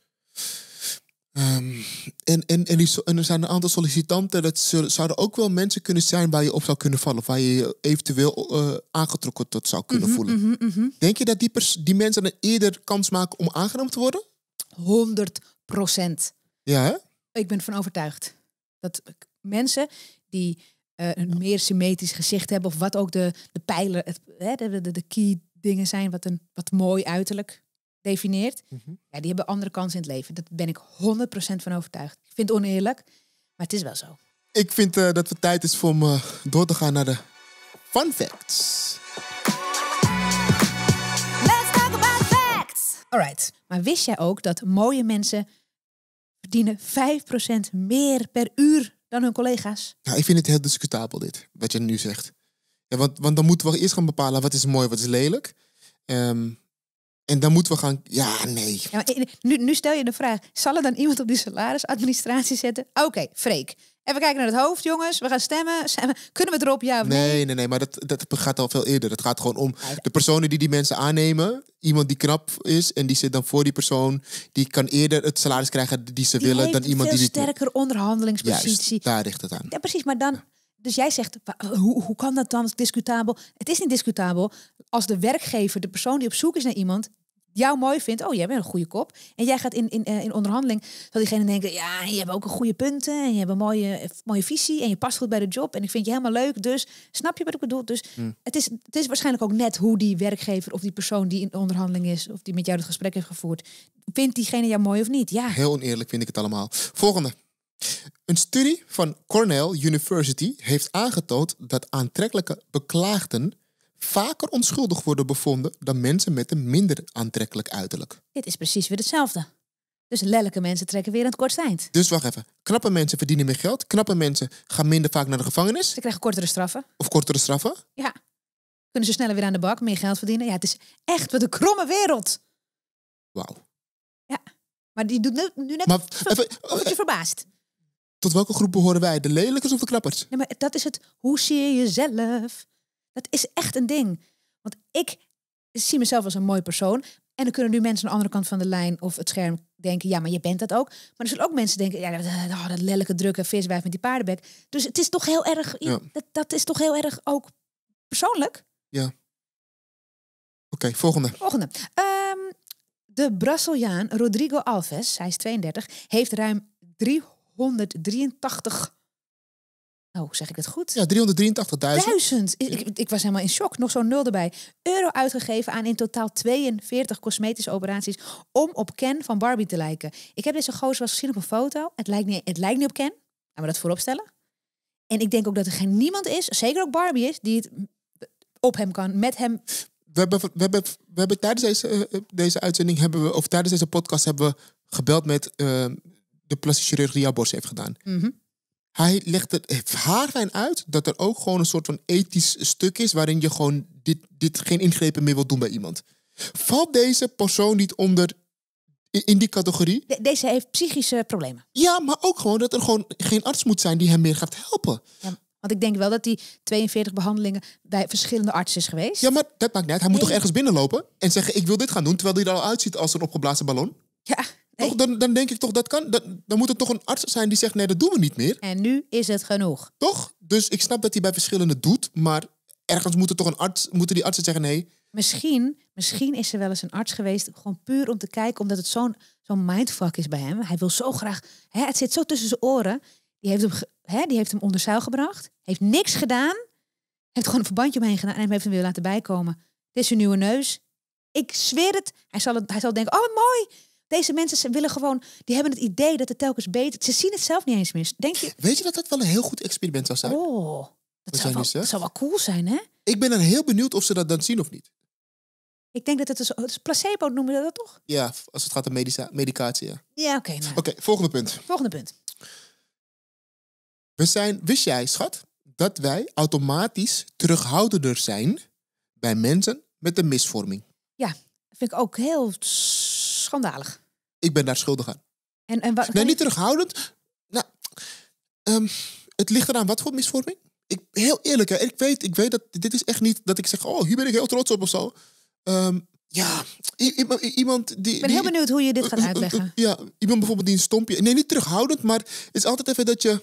Ehm, en, en, en, die, en, er zijn een aantal sollicitanten. Dat zouden ook wel mensen kunnen zijn waar je op zou kunnen vallen. Of waar je, je eventueel eh, aangetrokken tot zou kunnen mhm, voelen. Mhm, mhm. Denk je dat die, pers die mensen een eerder kans maken om aangenomen te worden? 100 procent. Ja, Ik ben ervan overtuigd. Dat mensen die eh, een meer symmetrisch gezicht hebben... of wat ook de, de pijler, het, de, de, de key dingen zijn... wat een wat mooi uiterlijk defineert, mhm. ja, die hebben andere kansen in het leven. Dat ben ik 100% van overtuigd. Ik vind het oneerlijk, maar het is wel zo. Ik vind eh, dat het tijd is om uh, door te gaan naar de fun facts. Let's talk about facts. Alright, maar wist jij ook dat mooie mensen verdienen 5% meer per uur dan hun collega's? Nou, ik vind het heel discutabel dit, wat je nu zegt. Ja, want, dan moeten we eerst gaan bepalen wat is mooi, wat is lelijk. Um, en dan moeten we gaan. Ja, nee. Eh, nu, nu, stel je de vraag: zal er dan iemand op die salarisadministratie zetten? Oké, okay, En Even kijken naar het hoofd, jongens. We gaan stemmen. Kunnen we erop ja of nee? Nee, nee, Maar dat, dat gaat al veel eerder. Het gaat gewoon om de personen die die mensen aannemen. Iemand die knap is en die zit dan voor die persoon. Die kan eerder het salaris krijgen die ze willen dan iemand die... Die sterker onderhandelingspositie. Juist, daar richt het aan. Ja, precies. Maar dan... Dus jij zegt, hoe, hoe kan dat dan discutabel? Het is niet discutabel als de werkgever, de persoon die op zoek is naar iemand, jou mooi vindt. Oh, jij bent een goede kop. En jij gaat in, in, eh, in onderhandeling. Zal diegene denken, ja, je hebt ook een goede punten. En je hebt een mooie, eh, mooie visie. En je past goed bij de job. En ik vind je helemaal leuk. Dus snap je wat ik bedoel? Dus hmm. het, is, het is waarschijnlijk ook net hoe die werkgever of die persoon die in onderhandeling is. Of die met jou het gesprek heeft gevoerd. Vindt diegene jou mooi of niet? Ja. Heel oneerlijk vind ik het allemaal. Volgende. Een studie van Cornell University heeft aangetoond dat aantrekkelijke beklaagden vaker onschuldig worden bevonden dan mensen met een minder aantrekkelijk uiterlijk. Dit is precies weer hetzelfde. Dus lelijke mensen trekken weer aan het kort eind. Dus wacht even. Knappe mensen verdienen meer geld. Knappe mensen gaan minder vaak naar de gevangenis. Ze krijgen kortere straffen. Of kortere straffen? Ja. Kunnen ze sneller weer aan de bak, meer geld verdienen. Ja, het is echt wat een kromme wereld. Wauw. Ja. Maar die doet nu, net maar, even, je eh, verbaast. Tot welke groep behoren wij? De lelijkers of de knappers? Nee, maar dat is het. Hoe zie je jezelf? Dat is echt een ding. Want ik zie mezelf als een mooi persoon. En dan kunnen nu mensen aan de andere kant van de lijn of het scherm denken, ja, maar je bent dat ook. Maar er zullen ook mensen denken, ja, dat, oh, lelijke drukke viswijf met die paardenbek. Dus het is toch heel erg, dat, dat is toch heel erg ook persoonlijk. Ja. Oké, volgende. Volgende. Ehm, de Braziliaan Rodrigo Alves, hij is 32, heeft ruim 383 Oh, zeg ik het goed? Ja, 383.000. Duizend. Ik, ik, was helemaal in shock. Nog zo'n nul erbij. Euro uitgegeven aan in totaal 42 cosmetische operaties om op Ken van Barbie te lijken. Ik heb deze gozer wel gezien op een foto. Het lijkt niet, het lijkt niet op Ken. Gaan we dat vooropstellen. En ik denk ook dat er geen niemand is, zeker ook Barbie is, die het op hem kan, met hem we hebben, we hebben, we hebben tijdens deze, eh, eh, deze uitzending hebben we, of tijdens deze podcast hebben we gebeld met eh, de plastic chirurg die jouw borst heeft gedaan. Mm hij legt het haarlijn uit dat er ook gewoon een soort van ethisch stuk is waarin je gewoon dit, dit geen ingrepen meer wilt doen bij iemand. Valt deze persoon niet onder in die categorie? deze heeft psychische problemen. Ja, maar ook gewoon dat er gewoon geen arts moet zijn die hem meer gaat helpen. Ja. Want ik denk wel dat die 42 behandelingen bij verschillende artsen is geweest. Ja, maar dat maakt niet Hij moet toch ergens binnenlopen en zeggen: Ik wil dit gaan doen, terwijl hij er al uitziet als een opgeblazen ballon? Ja dan, dan, denk ik toch, dat kan. dan moet er toch een arts zijn die zegt: nee, dat doen we niet meer. En nu is het genoeg. Toch? Dus ik snap dat hij bij verschillende doet, maar ergens moet er toch een arts, moeten die artsen zeggen: nee. Misschien, misschien is er wel eens een arts geweest, gewoon puur om te kijken, omdat het zo'n zo'n mindfuck is bij hem. Hij wil zo graag, hè, het zit zo tussen zijn oren. Die heeft, hem, hè, die heeft hem onder zuil gebracht, heeft niks gedaan, heeft gewoon een verbandje omheen gedaan en hem heeft hem weer laten bijkomen. Dit is een nieuwe neus. Ik zweer het. Hij zal, het, hij zal denken, oh mooi, deze mensen willen gewoon, die hebben het idee dat het telkens beter. Ze zien het zelf niet eens meer. Denk je? Weet je dat dat wel een heel goed experiment zou zijn? Oh, dat, zou, wel, zou wel cool zijn, hè? Ik ben dan heel benieuwd of ze dat dan zien of niet. Ik denk dat het is, het placebo noemen we dat toch? Ja, als het gaat om medicatie. Ja, ja oké. Nou. Oké, volgende punt. Volgende punt. We zijn, wist jij, schat, dat wij automatisch terughoudender zijn bij mensen met een misvorming? Ja, vind ik ook heel schandalig. Ik ben daar schuldig aan. En, en wat, niet terughoudend. Nou, ehm, het ligt eraan wat voor misvorming. Ik, heel eerlijk, hè, ik, weet, ik weet dat dit is echt niet dat ik zeg, oh, hier ben ik heel trots op of zo. Ehm, ja, iemand die. Ik ben heel benieuwd hoe je dit gaat eh, eh, eh, uitleggen. ja, iemand bijvoorbeeld die een stompje. Nee, niet terughoudend, maar het is altijd even dat je.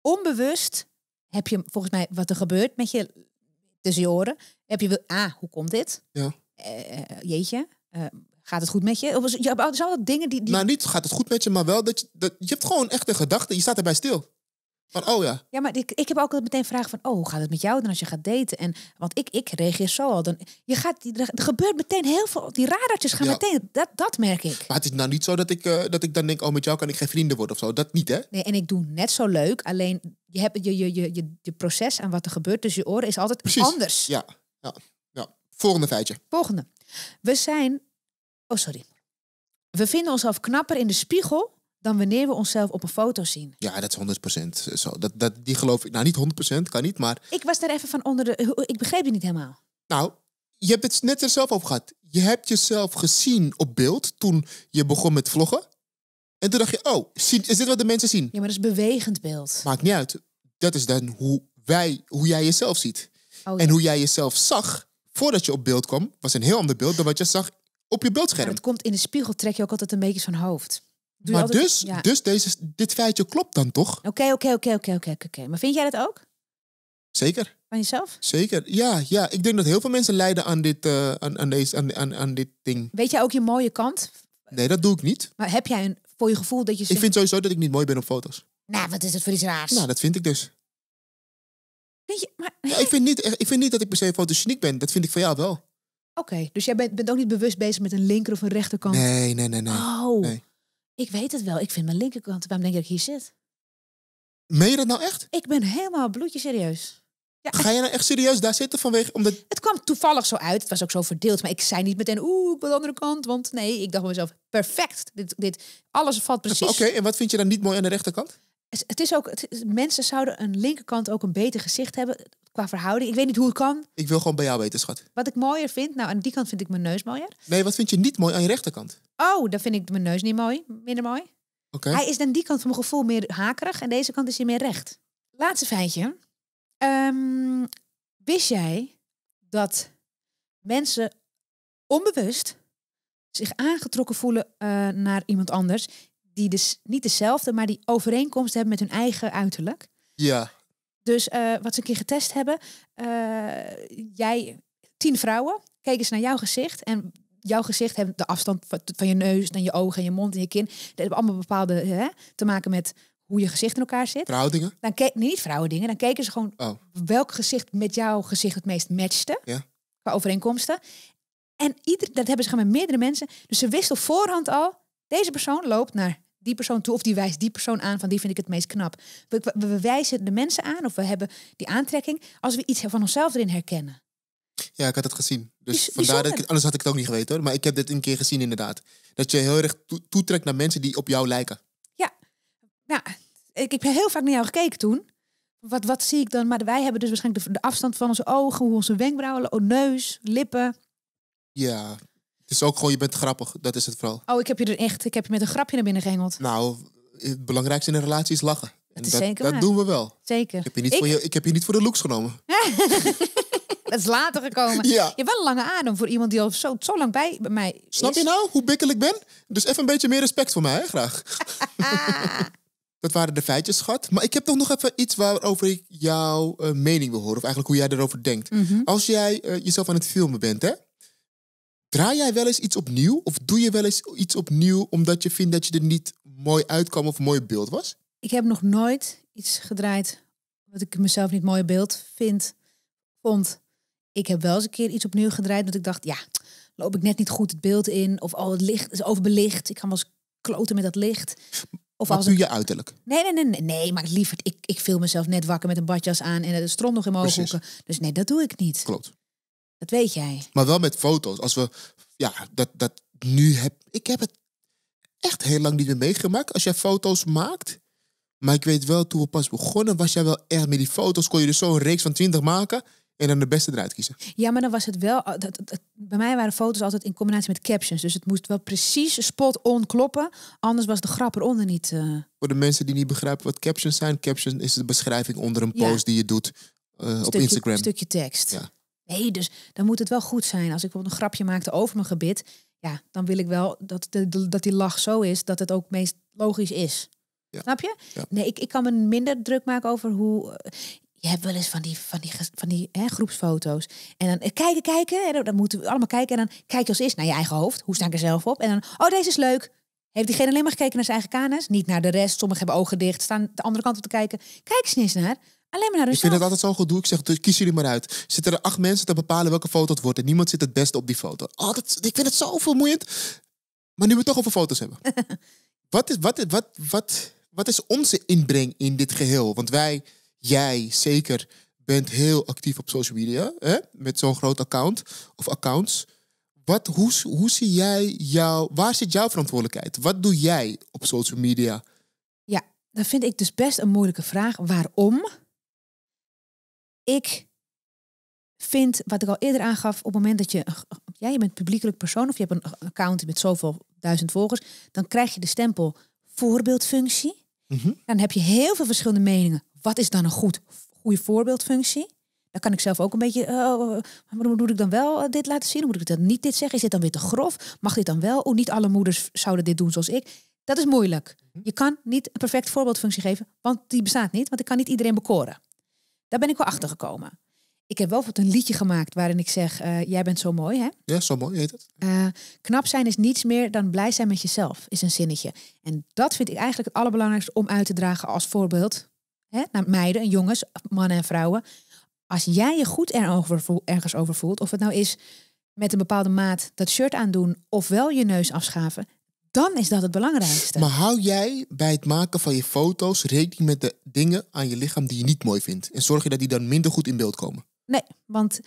Onbewust heb je volgens mij wat er gebeurt met je tussen je oren. Heb je wil, ah, hoe komt dit? Ja. jeetje. Gaat het goed met je? Of je hebt dingen die, die... Nou, niet gaat het goed met je, maar wel dat je... Dat, je hebt gewoon echt een gedachte. Je staat erbij stil. Van, oh ja. Ja, maar ik, ik heb ook altijd meteen vragen van, oh, hoe gaat het met jou dan als je gaat daten? En, want ik, ik reageer zo al. Dan, je gaat, er gebeurt meteen heel veel, die radartjes gaan meteen, dat, dat merk ik. Maar het is nou niet zo dat ik, eh, dat ik dan denk, oh, met jou kan ik geen vrienden worden of zo. Dat niet, hè? Nee, en ik doe net zo leuk, alleen je, hebt, je, je, je, je, je proces aan wat er gebeurt tussen je oren is altijd anders. Ja, ja, ja. Volgende feitje. Volgende. We zijn Oh, sorry. We vinden onszelf knapper in de spiegel dan wanneer we onszelf op een foto zien. Ja, dat is 100% zo. Dat, dat, die geloof ik, nou niet 100%, kan niet, maar... Ik was daar even van onder de... Ik begreep het niet helemaal. Nou, je hebt het net er zelf over gehad. Je hebt jezelf gezien op beeld toen je begon met vloggen. En toen dacht je, oh, is dit wat de mensen zien? Ja, maar dat is bewegend beeld. Maakt niet uit. Dat is dan hoe, wij, hoe jij jezelf ziet. Oh, en hoe jij jezelf zag voordat je op beeld kwam, was een heel ander beeld dan wat je zag op je beeldscherm. het komt in de spiegel, trek je ook altijd een beetje zo'n hoofd. maar dus, dus deze, dit feitje klopt dan toch? Oké, oké, oké, oké, oké, oké. Maar vind jij dat ook? Zeker. Van jezelf? Zeker, ja, ja. Ik denk dat heel veel mensen lijden aan dit, eh, aan, deze, aan, aan, dit ding. Weet jij ook je mooie kant? Nee, dat doe ik niet. Maar heb jij een, voor je gevoel dat je... Ik vind sowieso dat ik niet mooi ben op foto's. Nou, wat is het voor iets raars? Nou, dat vind ik dus. maar... ik, vind niet, ik vind niet dat ik per se fotogeniek ben. Dat vind ik van jou wel. Oké, dus jij bent, bent ook niet bewust bezig met een linker of een rechterkant? Nee, nee, nee, nee. Oh, nee. ik weet het wel. Ik vind mijn linkerkant, waarom denk ik dat ik hier zit? Meen je dat nou echt? Ik ben helemaal bloedje serieus. Ga je nou echt serieus daar zitten vanwege... Omdat... Het kwam toevallig zo uit. Het was ook zo verdeeld. Maar ik zei niet meteen, oeh, ik de andere kant. Want nee, ik dacht bij mezelf, perfect. Dit, dit, alles valt precies. Oké, en wat vind je dan niet mooi aan de rechterkant? Het is ook, het mensen zouden een linkerkant ook een beter gezicht hebben qua verhouding. Ik weet niet hoe het kan. Ik wil gewoon bij jou weten, schat. Wat ik mooier vind, nou aan die kant vind ik mijn neus mooier. Nee, wat vind je niet mooi aan je rechterkant? Oh, dan vind ik mijn neus niet mooi, minder mooi. Oké. Hij is aan die kant van mijn gevoel meer hakerig en deze kant is hij meer recht. Laatste feitje. Ehm, wist jij dat mensen onbewust zich aangetrokken voelen eh, naar iemand anders die dus niet dezelfde, maar die overeenkomst hebben met hun eigen uiterlijk. Ja. Dus eh, wat ze een keer getest hebben, eh, jij, tien vrouwen, keken ze naar jouw gezicht en jouw gezicht hebben de afstand van, je neus dan je ogen en je mond en je kin. Dat hebben allemaal bepaalde hè, te maken met hoe je gezicht in elkaar zit. Vrouwdingen? Dan keek, nee, niet dingen. Dan keken ze gewoon oh. welk gezicht met jouw gezicht het meest matchte. Ja. Qua overeenkomsten. En ieder, dat hebben ze gaan met meerdere mensen. Dus ze wisten op voorhand al, deze persoon loopt naar die persoon toe of die wijst die persoon aan van die vind ik het meest knap. We, wijzen de mensen aan of we hebben die aantrekking als we iets van onszelf erin herkennen. Ja, ik had het gezien. Dus vandaar dat ik, anders had ik het ook niet geweten hoor. Maar ik heb dit een keer gezien inderdaad. Dat je heel erg to toetrekt naar mensen die op jou lijken. Ja, nou, ik, ik heb heel vaak naar jou gekeken toen. Wat, wat zie ik dan? Maar wij hebben dus waarschijnlijk de, de afstand van onze ogen, hoe onze wenkbrauwen, oh, neus, lippen. Ja, is ook gewoon, je bent grappig. Dat is het vooral. Oh, ik heb je er echt, ik heb je met een grapje naar binnen gehengeld. Nou, het belangrijkste in een relatie is lachen. dat, is dat, zeker dat doen we wel. Zeker. Ik heb je niet, Voor, je, ik heb je niet voor de looks genomen. dat is later gekomen. Ja. Je hebt wel een lange adem voor iemand die al zo, zo lang bij mij is. Snap je nou hoe bikkelijk ik ben? Dus even een beetje meer respect voor mij, hè? graag. dat waren de feitjes, schat. Maar ik heb toch nog even iets waarover ik jouw eh, mening wil horen. Of eigenlijk hoe jij erover denkt. Mhm. Als jij eh, jezelf aan het filmen bent, hè? Draai jij wel eens iets opnieuw? Of doe je wel eens iets opnieuw omdat je vindt dat je er niet mooi uitkwam of mooi beeld was? Ik heb nog nooit iets gedraaid wat ik mezelf niet mooi beeld vind, vond. Ik heb wel eens een keer iets opnieuw gedraaid omdat ik dacht, ja, loop ik net niet goed het beeld in. Of al oh, het licht is overbelicht. Ik ga wel eens kloten met dat licht. Of maar als doe je uiterlijk? Nee, nee, nee, nee, nee maar liever, ik, ik viel mezelf net wakker met een badjas aan en de strom nog in mijn ogen. Dus nee, dat doe ik niet. Klopt. Dat weet jij. Maar wel met foto's. Als we, ja, dat, dat nu heb ik heb het echt heel lang niet meer meegemaakt. Als jij foto's maakt. Maar ik weet wel, toen we pas begonnen, was jij wel echt met die foto's. Kon je dus zo'n reeks van 20 maken. En dan de beste eruit kiezen. Ja, maar dan was het wel. Dat, bij mij waren foto's altijd in combinatie met captions. Dus het moest wel precies spot on kloppen. Anders was de grap eronder niet. Eh. Voor de mensen die niet begrijpen wat captions zijn: captions is de beschrijving onder een post die je doet eh, op Instagram. Een stukje tekst. Ja. Nee, dus dan moet het wel goed zijn. Als ik bijvoorbeeld een grapje maakte over mijn gebit, ja, dan wil ik wel dat, de, dat die lach zo is dat het ook meest logisch is. Snap je? Nee, ik, ik kan me minder druk maken over hoe. Eh, je hebt wel eens van die, van die, van die groepsfoto's. En dan eh, kijken, kijken. En dan, moeten we allemaal kijken. En dan kijk je als eerst naar je eigen hoofd. Hoe sta ik er zelf op? En dan, oh, deze is leuk. Heeft diegene alleen maar gekeken naar zijn eigen kanus? Niet naar de rest. Sommigen hebben ogen dicht, staan de andere kant op te kijken. Kijk eens naar. Alleen maar naar hunzelf. Ik vind het altijd zo gedoe. Ik zeg, dus kies jullie maar uit. Zitten er acht mensen te bepalen welke foto het wordt en niemand zit het beste op die foto. Oh, dat, ik vind het zo vermoeiend. Maar nu we het toch over foto's hebben. wat, is, wat, wat, wat, wat is onze inbreng in dit geheel? Want wij, jij zeker, bent heel actief op social media. Hè? Met zo'n groot account of accounts. Wat, hoe, hoe zie jij jouw... Waar zit jouw verantwoordelijkheid? Wat doe jij op social media? Ja, dat vind ik dus best een moeilijke vraag. Waarom? ik vind, wat ik al eerder aangaf, op het moment dat je, ja, je bent publiekelijk persoon of je hebt een account met zoveel duizend volgers, dan krijg je de stempel voorbeeldfunctie. Mhm. Dan heb je heel veel verschillende meningen. Wat is dan een goed, goede voorbeeldfunctie? Dan kan ik zelf ook een beetje, oh, oh, oh, moet ik dan wel eh, dit laten zien? Moet ik dan niet dit zeggen? Is dit dan weer te grof? Mag dit dan wel? Oh, niet alle moeders zouden dit doen zoals ik. Dat is moeilijk. Mhm. Je kan niet een perfect voorbeeldfunctie geven, want die bestaat niet, want ik kan niet iedereen bekoren. Daar ben ik wel achter gekomen. Ik heb wel wat een liedje gemaakt waarin ik zeg: eh, Jij bent zo mooi, hè? Ja, zo mooi heet het. Eh, knap zijn is niets meer dan blij zijn met jezelf, is een zinnetje. En dat vind ik eigenlijk het allerbelangrijkste om uit te dragen als voorbeeld hè, naar meiden en jongens, mannen en vrouwen. Als jij je goed ergens over voelt, of het nou is met een bepaalde maat dat shirt aandoen, ofwel je neus afschaven, dan is dat het belangrijkste. Maar hou jij bij het maken van je foto's rekening met de dingen aan je lichaam die je niet mooi vindt? En zorg je dat die dan minder goed in beeld komen? Nee, want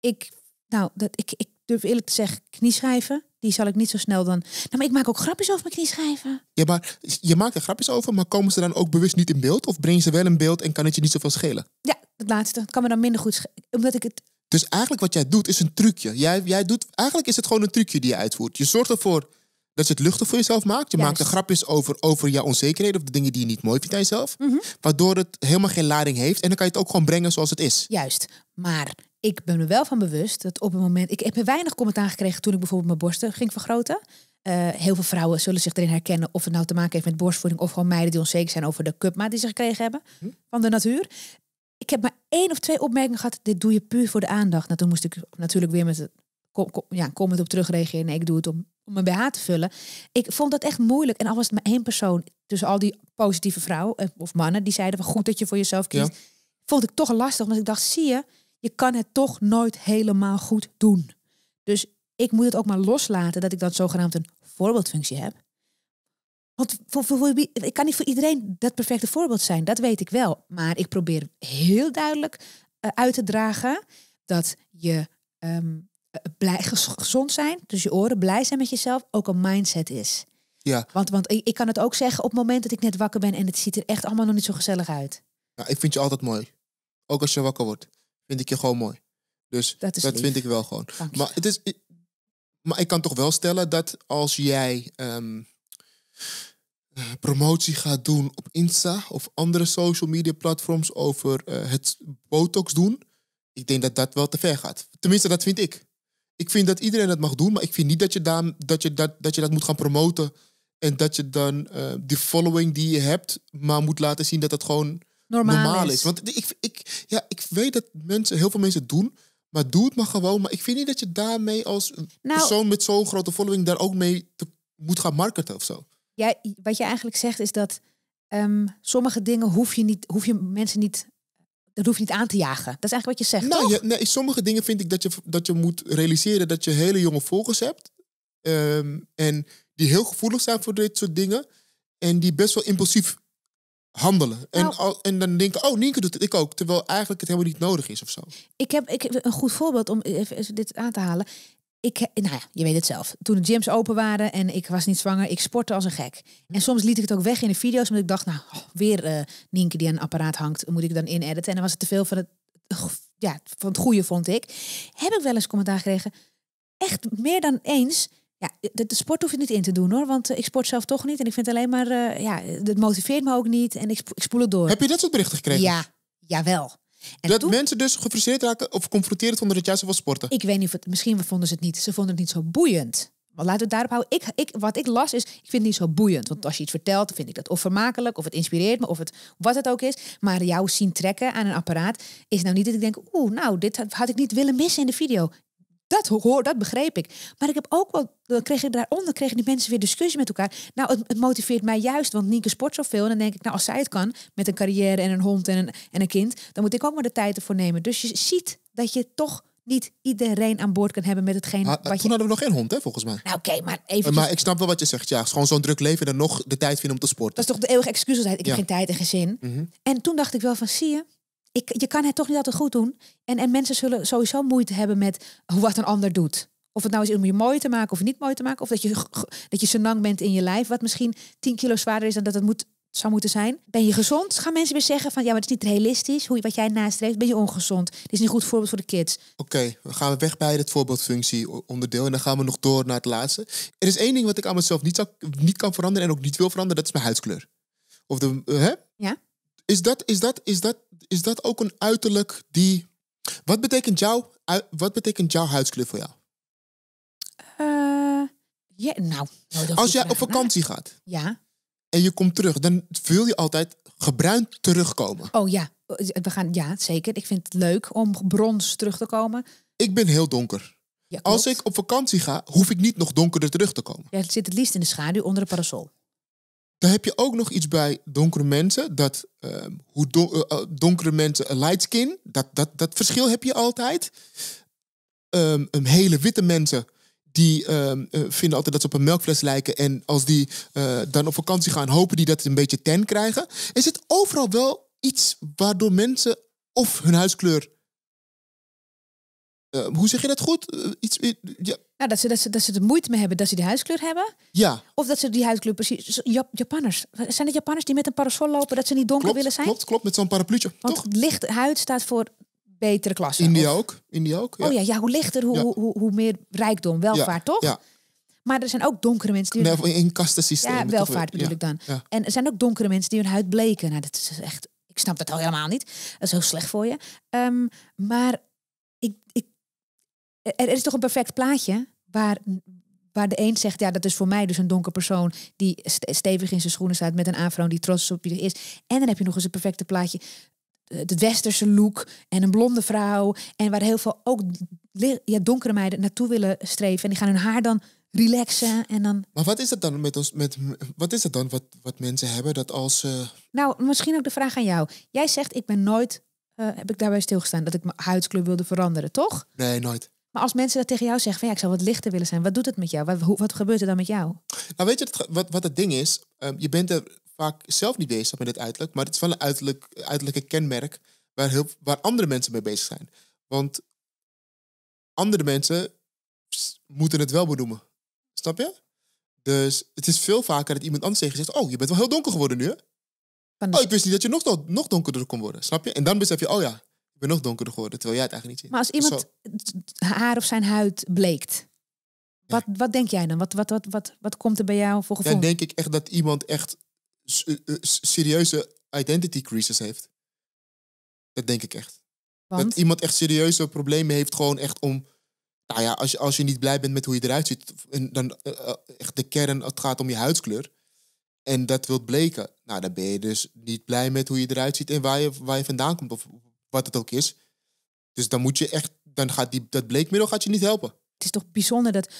ik, nou, dat, ik, ik durf eerlijk te zeggen, knieschijven, die zal ik niet zo snel dan. Nou, maar ik maak ook grapjes over mijn knieschijven. Ja, maar je maakt er grapjes over, maar komen ze dan ook bewust niet in beeld? Of breng ze wel in beeld en kan het je niet zoveel schelen? Ja, het laatste. Het kan me dan minder goed schelen. Omdat ik het. Dus eigenlijk wat jij doet is een trucje. Jij, jij doet, eigenlijk is het gewoon een trucje die je uitvoert. Je zorgt ervoor dat je het luchtig voor jezelf maakt. Je Juist. maakt er grapjes over, over jouw onzekerheden of de dingen die je niet mooi vindt aan jezelf. Mhm. Waardoor het helemaal geen lading heeft. En dan kan je het ook gewoon brengen zoals het is. Juist. Maar ik ben me wel van bewust dat op het moment. Ik heb weinig commentaar gekregen toen ik bijvoorbeeld mijn borsten ging vergroten. Eh, heel veel vrouwen zullen zich erin herkennen of het nou te maken heeft met borstvoeding of gewoon meiden die onzeker zijn over de cupmaat die ze gekregen hebben mhm. van de natuur. Ik heb maar één of twee opmerkingen gehad. Dit doe je puur voor de aandacht. Nou, toen moest ik natuurlijk weer met het kom, kom, ja, op terug reageren. ik doe het om, om mijn BH te vullen. Ik vond dat echt moeilijk. En al was het maar één persoon tussen al die positieve vrouwen eh, of mannen die zeiden van goed dat je voor jezelf kiest. Vond ik toch lastig, want ik dacht, zie je, je kan het toch nooit helemaal goed doen. Dus ik moet het ook maar loslaten dat ik dat zogenaamd een voorbeeldfunctie heb. Want voor, voor, ik kan niet voor iedereen dat perfecte voorbeeld zijn, dat weet ik wel. Maar ik probeer heel duidelijk eh, uit te dragen dat je ehm, eh, blij, gezond zijn, dus je oren blij zijn met jezelf, ook een mindset is. Ja. Want, want ik, kan het ook zeggen op het moment dat ik net wakker ben en het ziet er echt allemaal nog niet zo gezellig uit. Nou, ik vind je altijd mooi. Ook als je wakker wordt, vind ik je gewoon mooi. Dus dat, vind ik wel gewoon. Maar, het is, maar ik kan toch wel stellen dat als jij ehm, eh, promotie gaat doen op Insta of andere social media platforms over eh, het botox doen, ik denk dat dat wel te ver gaat. Tenminste, dat vind ik ik vind dat iedereen dat mag doen, maar ik vind niet dat je, daar, dat, je, dat, dat, je dat moet gaan promoten. En dat je dan uh, die following die je hebt, maar moet laten zien dat dat gewoon normaal, is. Want ik, ik, ja, ik weet dat mensen, heel veel mensen doen, maar doe het maar gewoon. Maar ik vind niet dat je daarmee als nou, persoon met zo'n grote following daar ook mee te, moet gaan marketen of zo. Ja, wat je eigenlijk zegt is dat ehm, sommige dingen hoef je, niet, hoef je mensen niet dat hoeft niet aan te jagen. Dat is eigenlijk wat je zegt, nou, toch? Je, nee, sommige dingen vind ik dat je, dat je moet realiseren dat je hele jonge volgers hebt. Ehm, en die heel gevoelig zijn voor dit soort dingen. En die best wel impulsief handelen. en, nou. al, en dan denken, oh, Nienke doet het, ik ook. Terwijl eigenlijk het helemaal niet nodig is of zo. Ik heb ik, een goed voorbeeld om even dit aan te halen ik, nou ja, je weet het zelf. Toen de gyms open waren en ik was niet zwanger, ik sportte als een gek. En mhm. soms liet ik het ook weg in de video's, omdat ik dacht, nou, oh, weer eh, Nienke die aan een apparaat hangt, moet ik dan inediten. En dan was het te veel van het, ja, van het goede, vond ik. Heb ik wel eens commentaar gekregen, echt meer dan eens, ja, de, de, sport hoef je niet in te doen hoor, want eh, ik sport zelf toch niet. En ik vind alleen maar, uh, ja, dat motiveert me ook niet en ik, ik spoel het door. Heb je dat soort berichten gekregen? Ja, jawel dat mensen dus gefrustreerd raken of geconfronteerd vonden dat jij ze sporten. Ik weet niet of het, misschien vonden ze het niet. Ze vonden het niet zo boeiend. Maar laten we het daarop houden. Ik, ik, wat ik las is, ik vind het niet zo boeiend. Want als je iets vertelt, vind ik dat of vermakelijk, of het inspireert me, of het wat het ook is. Maar jou zien trekken aan een apparaat is nou niet dat ik denk, oeh, nou, dit had ik niet willen missen in de video. Dat hoor, dat begreep ik. Maar ik heb ook wel, dan kreeg daaronder kregen die mensen weer discussie met elkaar. Nou, het, motiveert mij juist, want Nienke sport zoveel. En dan denk ik, nou, als zij het kan, met een carrière en een hond en een, en een kind, dan moet ik ook maar de tijd ervoor nemen. Dus je ziet dat je toch niet iedereen aan boord kan hebben met hetgeen Maar eh, wat toen je... Toen hadden we nog geen hond, hè, volgens mij. Nou, oké, maar even... Eh, maar dus- ik snap wel wat je zegt, ja. gewoon zo'n druk leven en dan nog de tijd vinden om te sporten. Dat is toch de eeuwige excuus altijd. Ik heb geen tijd en geen zin. Mhm. En toen dacht ik wel van, zie je, ik, je kan het toch niet altijd goed doen. En, en mensen zullen sowieso moeite hebben met wat een ander doet. Of het nou is om je mooi te maken of niet mooi te maken. Of dat je, dat je senang bent in je lijf. Wat misschien 10 kilo zwaarder is dan dat het moet, zou moeten zijn. Ben je gezond? Gaan mensen weer zeggen van ja, maar het is niet realistisch. Hoe, wat jij nastreeft, ben je ongezond. Dit is niet goed voorbeeld voor de kids. Oké, gaan we gaan weg bij het voorbeeldfunctie onderdeel. En dan gaan we nog door naar het laatste. Er is één ding wat ik aan mezelf niet, zou, niet kan veranderen en ook niet wil veranderen. Dat is mijn huidskleur. Of de, eh, hè? Ja. Is dat, is dat, is dat is dat ook een uiterlijk die. Wat betekent, jou, wat betekent jouw huidskleur voor jou? Eh, ja, nou, nou Als jij op vakantie gaat. Ja. En je komt terug, dan wil je altijd gebruind terugkomen. Oh ja, we gaan, ja, zeker. Ik vind het leuk om brons terug te komen. Ik ben heel donker. Als ik op vakantie ga, hoef ik niet nog donkerder terug te komen. Jij zit het liefst in de schaduw onder een parasol. Dan heb je ook nog iets bij donkere mensen. Dat ehm, hoe eh, eh, donkere mensen een light skin, dat, dat, dat verschil heb je altijd. Um, hele witte mensen die ehm, eh, vinden altijd dat ze op een melkfles lijken. En als die dan op vakantie gaan, hopen die dat ze een beetje ten krijgen. is het overal wel iets waardoor mensen of hun huiskleur eh, hoe zeg je dat goed? Eh, iets, eh, ja. nou, dat, ze, dat, ze, dat ze er moeite mee hebben dat ze die huidskleur hebben. Ja. Of dat ze die huidkleur precies... Jap Japanners. Zijn het Japanners die met een parasol lopen dat ze niet donker willen zijn? Klopt, klopt. Met zo'n parapluutje. Want toch? licht huid staat voor betere klasse. India ook. India ook Oh ja, ja hoe lichter, hoe, hoe, hoe, meer rijkdom, welvaart, toch? Ja. Maar er zijn ook donkere mensen die... hun. in kastensysteem. Ja, welvaart natuurlijk dan. En er zijn ook donkere mensen die hun huid bleken. Nou, dat is echt... Ik snap dat al helemaal niet. Dat is heel slecht voor je. Ehm, maar ik, ik, er, is toch een perfect plaatje waar, waar de een zegt, ja, dat is voor mij dus een donker persoon die stevig in zijn schoenen staat met een afro die trots op je is. En dan heb je nog eens een perfecte plaatje, het eh, westerse look en een blonde vrouw en waar heel veel ook ja, donkere meiden naartoe willen streven en die gaan hun haar dan relaxen en dan. Maar wat is het dan met ons? Met, wat is het dan wat, wat mensen hebben dat als. Nou, misschien ook de vraag aan jou. Jij zegt, ik ben nooit. Eh, heb ik daarbij stilgestaan dat ik mijn huidskleur wilde veranderen, toch? Nee, nooit. Maar als mensen dat tegen jou zeggen, van ja, ik zou wat lichter willen zijn, wat doet het met jou? Wat, hoe, wat gebeurt er dan met jou? Nou, weet je wat, wat het ding is? Ehm, je bent er vaak zelf niet bezig met het uiterlijk, maar het is wel een uiterlijk, uiterlijke kenmerk waar, heel, waar andere mensen mee bezig zijn. Want andere mensen moeten het wel benoemen. Snap je? Dus het is veel vaker dat iemand anders tegen zegt: Oh, je bent wel heel donker geworden nu. Hè? Oh, ik wist niet dat je nog, nog donkerder kon worden. Snap je? En dan besef je: Oh ja, ben nog donkerder geworden, terwijl jij het eigenlijk niet ziet. Maar als dus iemand haar of zijn huid bleekt, wat, wat denk jij dan? Wat, wat, wat, wat, wat komt er bij jou voor gevoel? Dan denk ik echt dat iemand echt eh, eh, serieuze identity crisis heeft. Dat denk ik echt. Want? Dat iemand echt serieuze problemen heeft, gewoon echt om... Nou ja, als je, als je niet blij bent met hoe je eruit ziet, en dan eh, echt de kern, het gaat om je huidskleur. En dat wilt bleken. Nou, dan ben je dus niet blij met hoe je eruit ziet en waar je, waar je vandaan komt of wat het ook is. Dus dan moet je echt, dan gaat die, dat bleekmiddel gaat je niet helpen. Het is toch bijzonder dat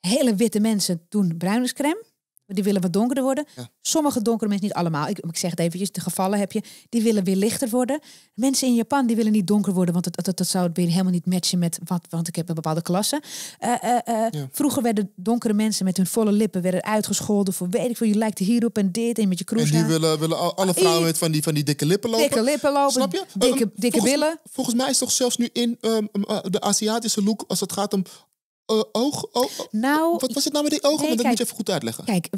hele witte mensen doen bruiningscreme. Die willen wat donkerder worden. Sommige donkere mensen, niet allemaal. Ik, zeg het eventjes, de gevallen heb je. Die willen weer lichter worden. Mensen in Japan, die willen niet donker worden. Want dat, dat, dat zou het weer helemaal niet matchen met wat. Want ik heb een bepaalde klasse. Eh, eh, eh, vroeger werden donkere mensen met hun volle lippen werden uitgescholden. Voor weet ik veel, je lijkt hierop en dit. En met je kroes. En die willen, willen alle ah, vrouwen met van die, van die dikke lippen lopen. Dikke lippen lopen. Snap je? Dikke, ehm, dikke volgens, billen. Volgens mij is toch zelfs nu in ehm, ehm, de Aziatische look. Als het gaat om eh, oog, oog, nou, wat was het nou met die ogen? Nee, dat moet je even goed uitleggen. Kijk,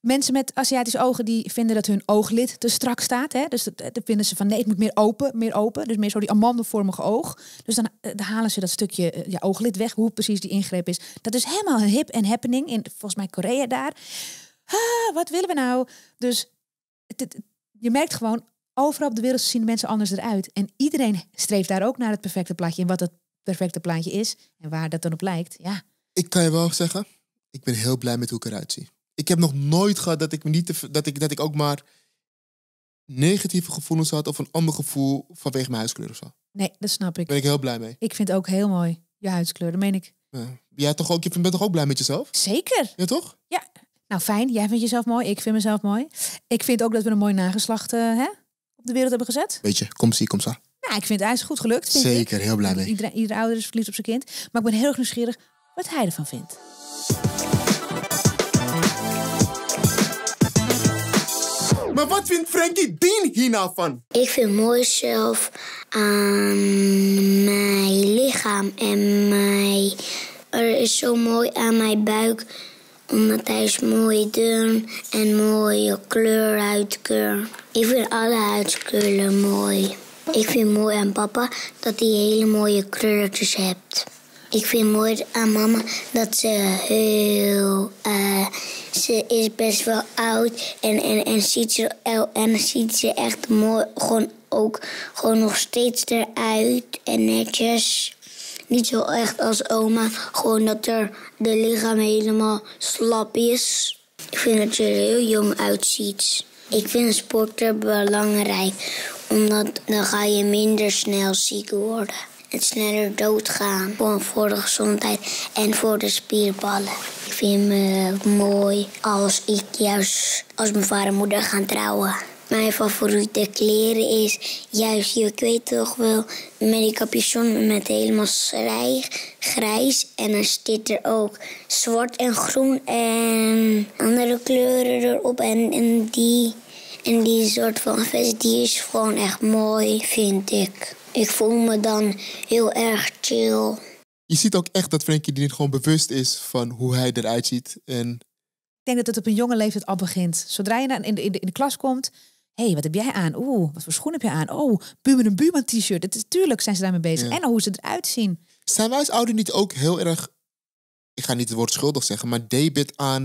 mensen met Aziatische ogen die vinden dat hun ooglid te strak staat. Hè? Dus dan vinden ze van nee, het moet meer open, meer open. Dus meer zo die amandelvormige oog. Dus dan, eh, halen ze dat stukje eh, ja, ooglid weg, hoe precies die ingreep is. Dat is helemaal een hip en happening in volgens mij Korea daar. Ah, wat willen we nou? Dus je merkt gewoon, overal op de wereld zien mensen anders eruit. En iedereen streeft daar ook naar het perfecte plaatje. En wat het perfecte plaatje is en waar dat dan op lijkt. Ja. Ik kan je wel zeggen, ik ben heel blij met hoe ik eruit zie. Ik heb nog nooit gehad dat ik, me niet te, dat ik, dat ik ook maar negatieve gevoelens had of een ander gevoel vanwege mijn huidskleur of zo. Nee, dat snap ik. Daar ben ik heel blij mee. Ik vind ook heel mooi je huidskleur, dat meen ik. Jij toch ook, je bent toch ook blij met jezelf? Zeker. Ja, toch? Ja. Nou, fijn. Jij vindt jezelf mooi. Ik vind mezelf mooi. Ik vind ook dat we een mooi nageslacht uh, hè, op de wereld hebben gezet. Weet je, kom zie, kom zo. Nou, ik vind het is goed gelukt. Vind Zeker, heel blij mee. Iedere, iedere ouder is verliefd op zijn kind. Maar ik ben heel erg nieuwsgierig wat hij ervan vindt. Maar wat vindt Frankie Dean hierna van? Ik vind mooi zelf aan mijn lichaam en mijn... Er is zo mooi aan mijn buik, omdat hij is mooi dun en mooie kleur Ik vind alle huidkleuren mooi. Ik vind mooi aan papa dat hij hele mooie kleurtjes hebt. Ik vind mooi aan mama dat ze heel. Eh, ze is best wel oud en, en, en, ziet, ze, en ziet ze echt mooi. Gewoon ook gewoon nog steeds eruit en netjes. Niet zo echt als oma, gewoon dat er de lichaam helemaal slap is. Ik vind dat je er heel jong uitziet. Ik vind sporten belangrijk omdat dan ga je minder snel ziek worden. En sneller doodgaan. voor de gezondheid en voor de spierballen. Ik vind het mooi als ik juist als mijn vader en moeder gaan trouwen. Mijn favoriete kleren is juist, ik weet toch wel, met die capuchon met helemaal schrij, grijs. En dan zit er ook zwart en groen en andere kleuren erop. En, en die en die soort van vis die is gewoon echt mooi, vind ik. Ik voel me dan heel erg chill. Je ziet ook echt dat Frenkie er niet gewoon bewust is van hoe hij eruit ziet. En... Ik denk dat het op een jonge leeftijd al begint. Zodra je in de, in de, in de klas komt, hé, hey, wat heb jij aan? Oeh, wat voor schoen heb je aan? Oh, buurman een buurman t-shirt. Tuurlijk zijn ze daarmee bezig. En hoe ze eruit zien. Zijn wij als ouder niet ook heel erg, ik ga niet het woord schuldig zeggen, maar debit aan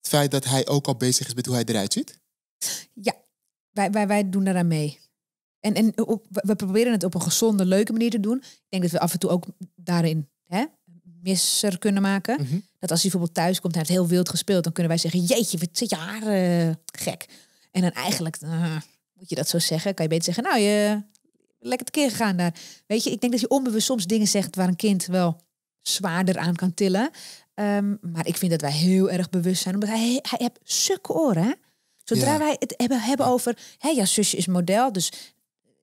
het feit dat hij ook al bezig is met hoe hij eruit ziet? Ja, wij, wij, wij doen daaraan mee. En, en we proberen het op een gezonde, leuke manier te doen. Ik denk dat we af en toe ook daarin hè, misser kunnen maken. Mhm. Dat als hij bijvoorbeeld thuis komt, hij heeft heel wild gespeeld. Dan kunnen wij zeggen, jeetje, wat zit je haar gek. En dan eigenlijk, eh, moet je dat zo zeggen? Kan je beter zeggen, nou, je lekker tekeer gegaan daar. Weet je, ik denk dat je onbewust soms dingen zegt waar een kind wel zwaarder aan kan tillen. Ehm, maar ik vind dat wij heel erg bewust zijn. Omdat hij, hij heeft sukke oren, hè? Zodra wij het hebben, hebben over, hé, ja, zusje is model, dus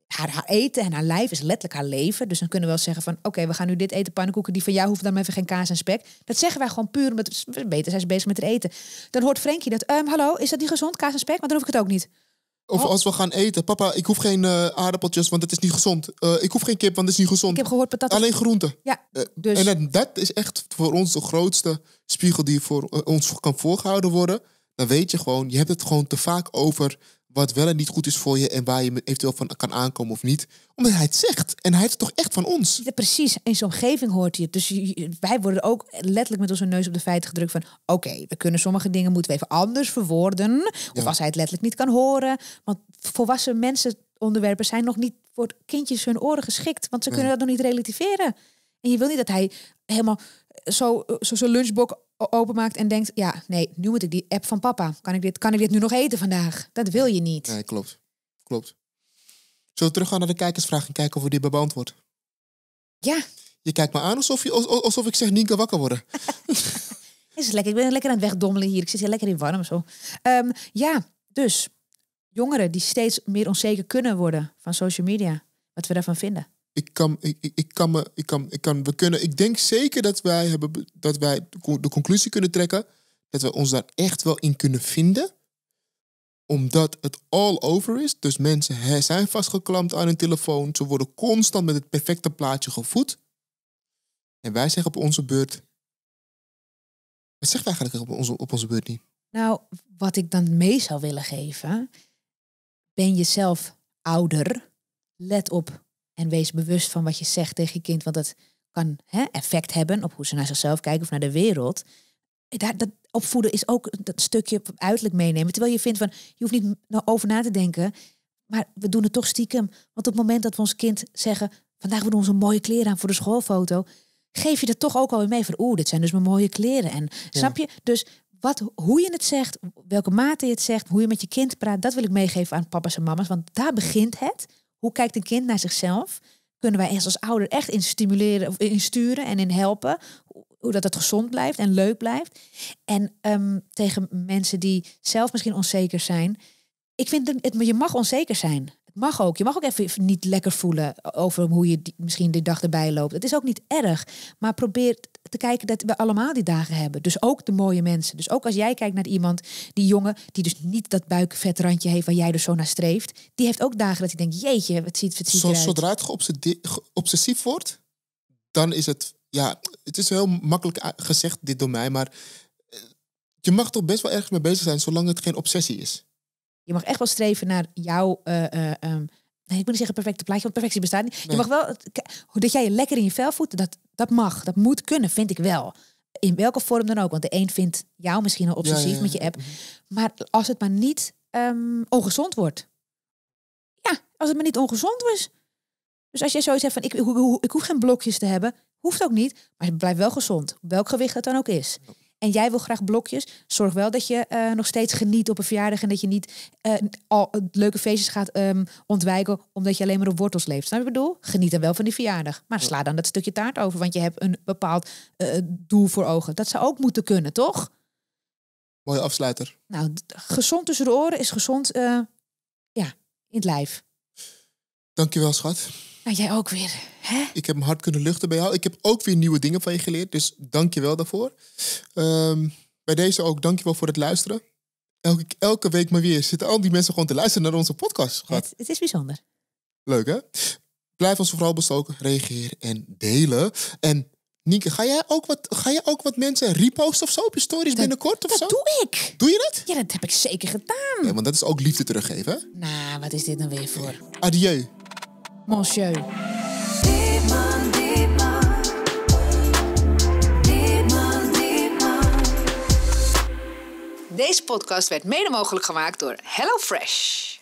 haar, haar, eten en haar lijf is letterlijk haar leven. Dus dan kunnen we wel zeggen van, oké, we gaan nu dit eten, pannenkoeken, die van jou hoeven dan even geen kaas en spek. Dat zeggen wij gewoon puur, omdat we weten, zij is bezig met het eten. Dan hoort Frenkie dat, um, hallo, is dat niet gezond, kaas en spek? Maar dan hoef ik het ook niet. Of oh. als we gaan eten. Papa, ik hoef geen eh, aardappeltjes, want dat is niet gezond. Eh, ik hoef geen kip, want dat is niet gezond. Ik heb gehoord patat. Alleen groenten. Ja, eh, dus- en dat, dat, is echt voor ons de grootste spiegel die voor ons kan voorgehouden worden dan weet je gewoon, je hebt het gewoon te vaak over wat wel en niet goed is voor je en waar je eventueel van kan aankomen of niet. Omdat hij het zegt. En hij heeft het toch echt van ons. Ja, precies. In zijn omgeving hoort hij het. Dus wij worden ook letterlijk met onze neus op de feiten gedrukt van... oké, we kunnen sommige dingen moeten we even anders verwoorden. Of als hij het letterlijk niet kan horen. Want volwassen mensen onderwerpen zijn nog niet voor kindjes hun oren geschikt. Want ze kunnen dat nog niet relativeren. En je wil niet dat hij helemaal zo, zo zijn lunchbox openmaakt en denkt, ja, nee, nu moet ik die app van papa. Kan ik dit, kan ik dit nu nog eten vandaag? Dat wil je niet. Nee, klopt. Klopt. Zullen we teruggaan naar de kijkersvraag en kijken of we die beantwoord? Ja. Je kijkt me aan alsof, je, alsof ik zeg kan wakker worden. Is lekker? Ik ben lekker aan het wegdommelen hier. Ik zit hier lekker in warm zo. Ehm, ja, dus jongeren die steeds meer onzeker kunnen worden van social media. Wat we daarvan vinden ik kan, ik, ik, kan me, ik kan, ik kan, we kunnen, ik denk zeker dat wij, hebben, dat wij de conclusie kunnen trekken dat we ons daar echt wel in kunnen vinden omdat het all over is. Dus mensen zijn vastgeklampt aan hun telefoon. Ze worden constant met het perfecte plaatje gevoed. En wij zeggen op onze beurt. Wat zegt eigenlijk op onze, op onze beurt niet? Nou, wat ik dan mee zou willen geven. Ben jezelf ouder? Let op en wees bewust van wat je zegt tegen je kind, want dat kan hè, effect hebben op hoe ze naar zichzelf kijken of naar de wereld. dat opvoeden is ook dat stukje uiterlijk meenemen. Terwijl je vindt van, je hoeft niet nou over na te denken, maar we doen het toch stiekem. Want op het moment dat we ons kind zeggen, vandaag doen we onze mooie kleren aan voor de schoolfoto, geef je dat toch ook alweer mee van, oeh, dit zijn dus mijn mooie kleren. En snap je? Dus wat, hoe je het zegt, welke mate je het zegt, hoe je met je kind praat, dat wil ik meegeven aan papa's en mama's. Want daar begint het hoe kijkt een kind naar zichzelf? Kunnen wij als ouder echt in stimuleren of in sturen en in helpen? Hoe dat het gezond blijft en leuk blijft. En ehm, tegen mensen die zelf misschien onzeker zijn. Ik vind het, je mag onzeker zijn mag ook. Je mag ook even niet lekker voelen over hoe je misschien de dag erbij loopt. Het is ook niet erg. Maar probeer te kijken dat we allemaal die dagen hebben. Dus ook de mooie mensen. Dus ook als jij kijkt naar iemand, die jongen, die dus niet dat buikvetrandje heeft waar jij dus zo naar streeft. Die heeft ook dagen dat hij denkt, jeetje, het ziet, het ziet zo, eruit. Zodra het obsessief wordt, dan is het, ja, het is heel makkelijk gezegd dit door mij, maar eh, je mag toch best wel ergens mee bezig zijn zolang het geen obsessie is. Je mag echt wel streven naar jouw. Uh, nee, ik moet niet zeggen perfecte plaatje, want perfectie bestaat niet. Je mag wel. Dat jij je lekker in je vel voelt, dat, dat mag. Dat moet kunnen, vind ik wel. In welke vorm dan ook. Want de een vindt jou misschien al obsessief met je app. Mhm. Maar als het maar niet ehm, ongezond wordt. Ja, als het maar niet ongezond was. Dus als jij zoiets hebt van ik, ik, hoef geen blokjes te hebben, hoeft ook niet. Maar blijf blijft wel gezond. Welk gewicht het dan ook is en jij wil graag blokjes, zorg wel dat je eh, nog steeds geniet op een verjaardag en dat je niet uh, al eh, leuke feestjes gaat ehm, ontwijken omdat je alleen maar op wortels leeft. Snap je ik bedoel? Geniet dan wel van die verjaardag, maar sla dan dat stukje taart over, want je hebt een bepaald doel voor ogen. Dat zou ook moeten kunnen, toch? Mooie afsluiter. Nou, gezond tussen de oren is gezond ja, in het lijf. Dankjewel, schat. Nou, jij ook weer. Hè? Ik heb mijn hard kunnen luchten bij jou. Ik heb ook weer nieuwe dingen van je geleerd. Dus dank je wel daarvoor. Ehm, bij deze ook dank je wel voor het luisteren. Elke, elke week maar weer zitten al die mensen gewoon te luisteren naar onze podcast. Het, is bijzonder. Leuk hè? Blijf ons vooral bestoken, reageer en delen. En Nienke, ga jij ook wat, ga jij ook wat mensen reposten of zo op je stories binnenkort of dat doe ik. Doe je dat? Ja, dat heb ik zeker gedaan. Ja, want dat is ook liefde teruggeven. Nou, wat is dit nou weer voor? Adieu. Monsieur. Deze podcast werd mede mogelijk gemaakt door HelloFresh.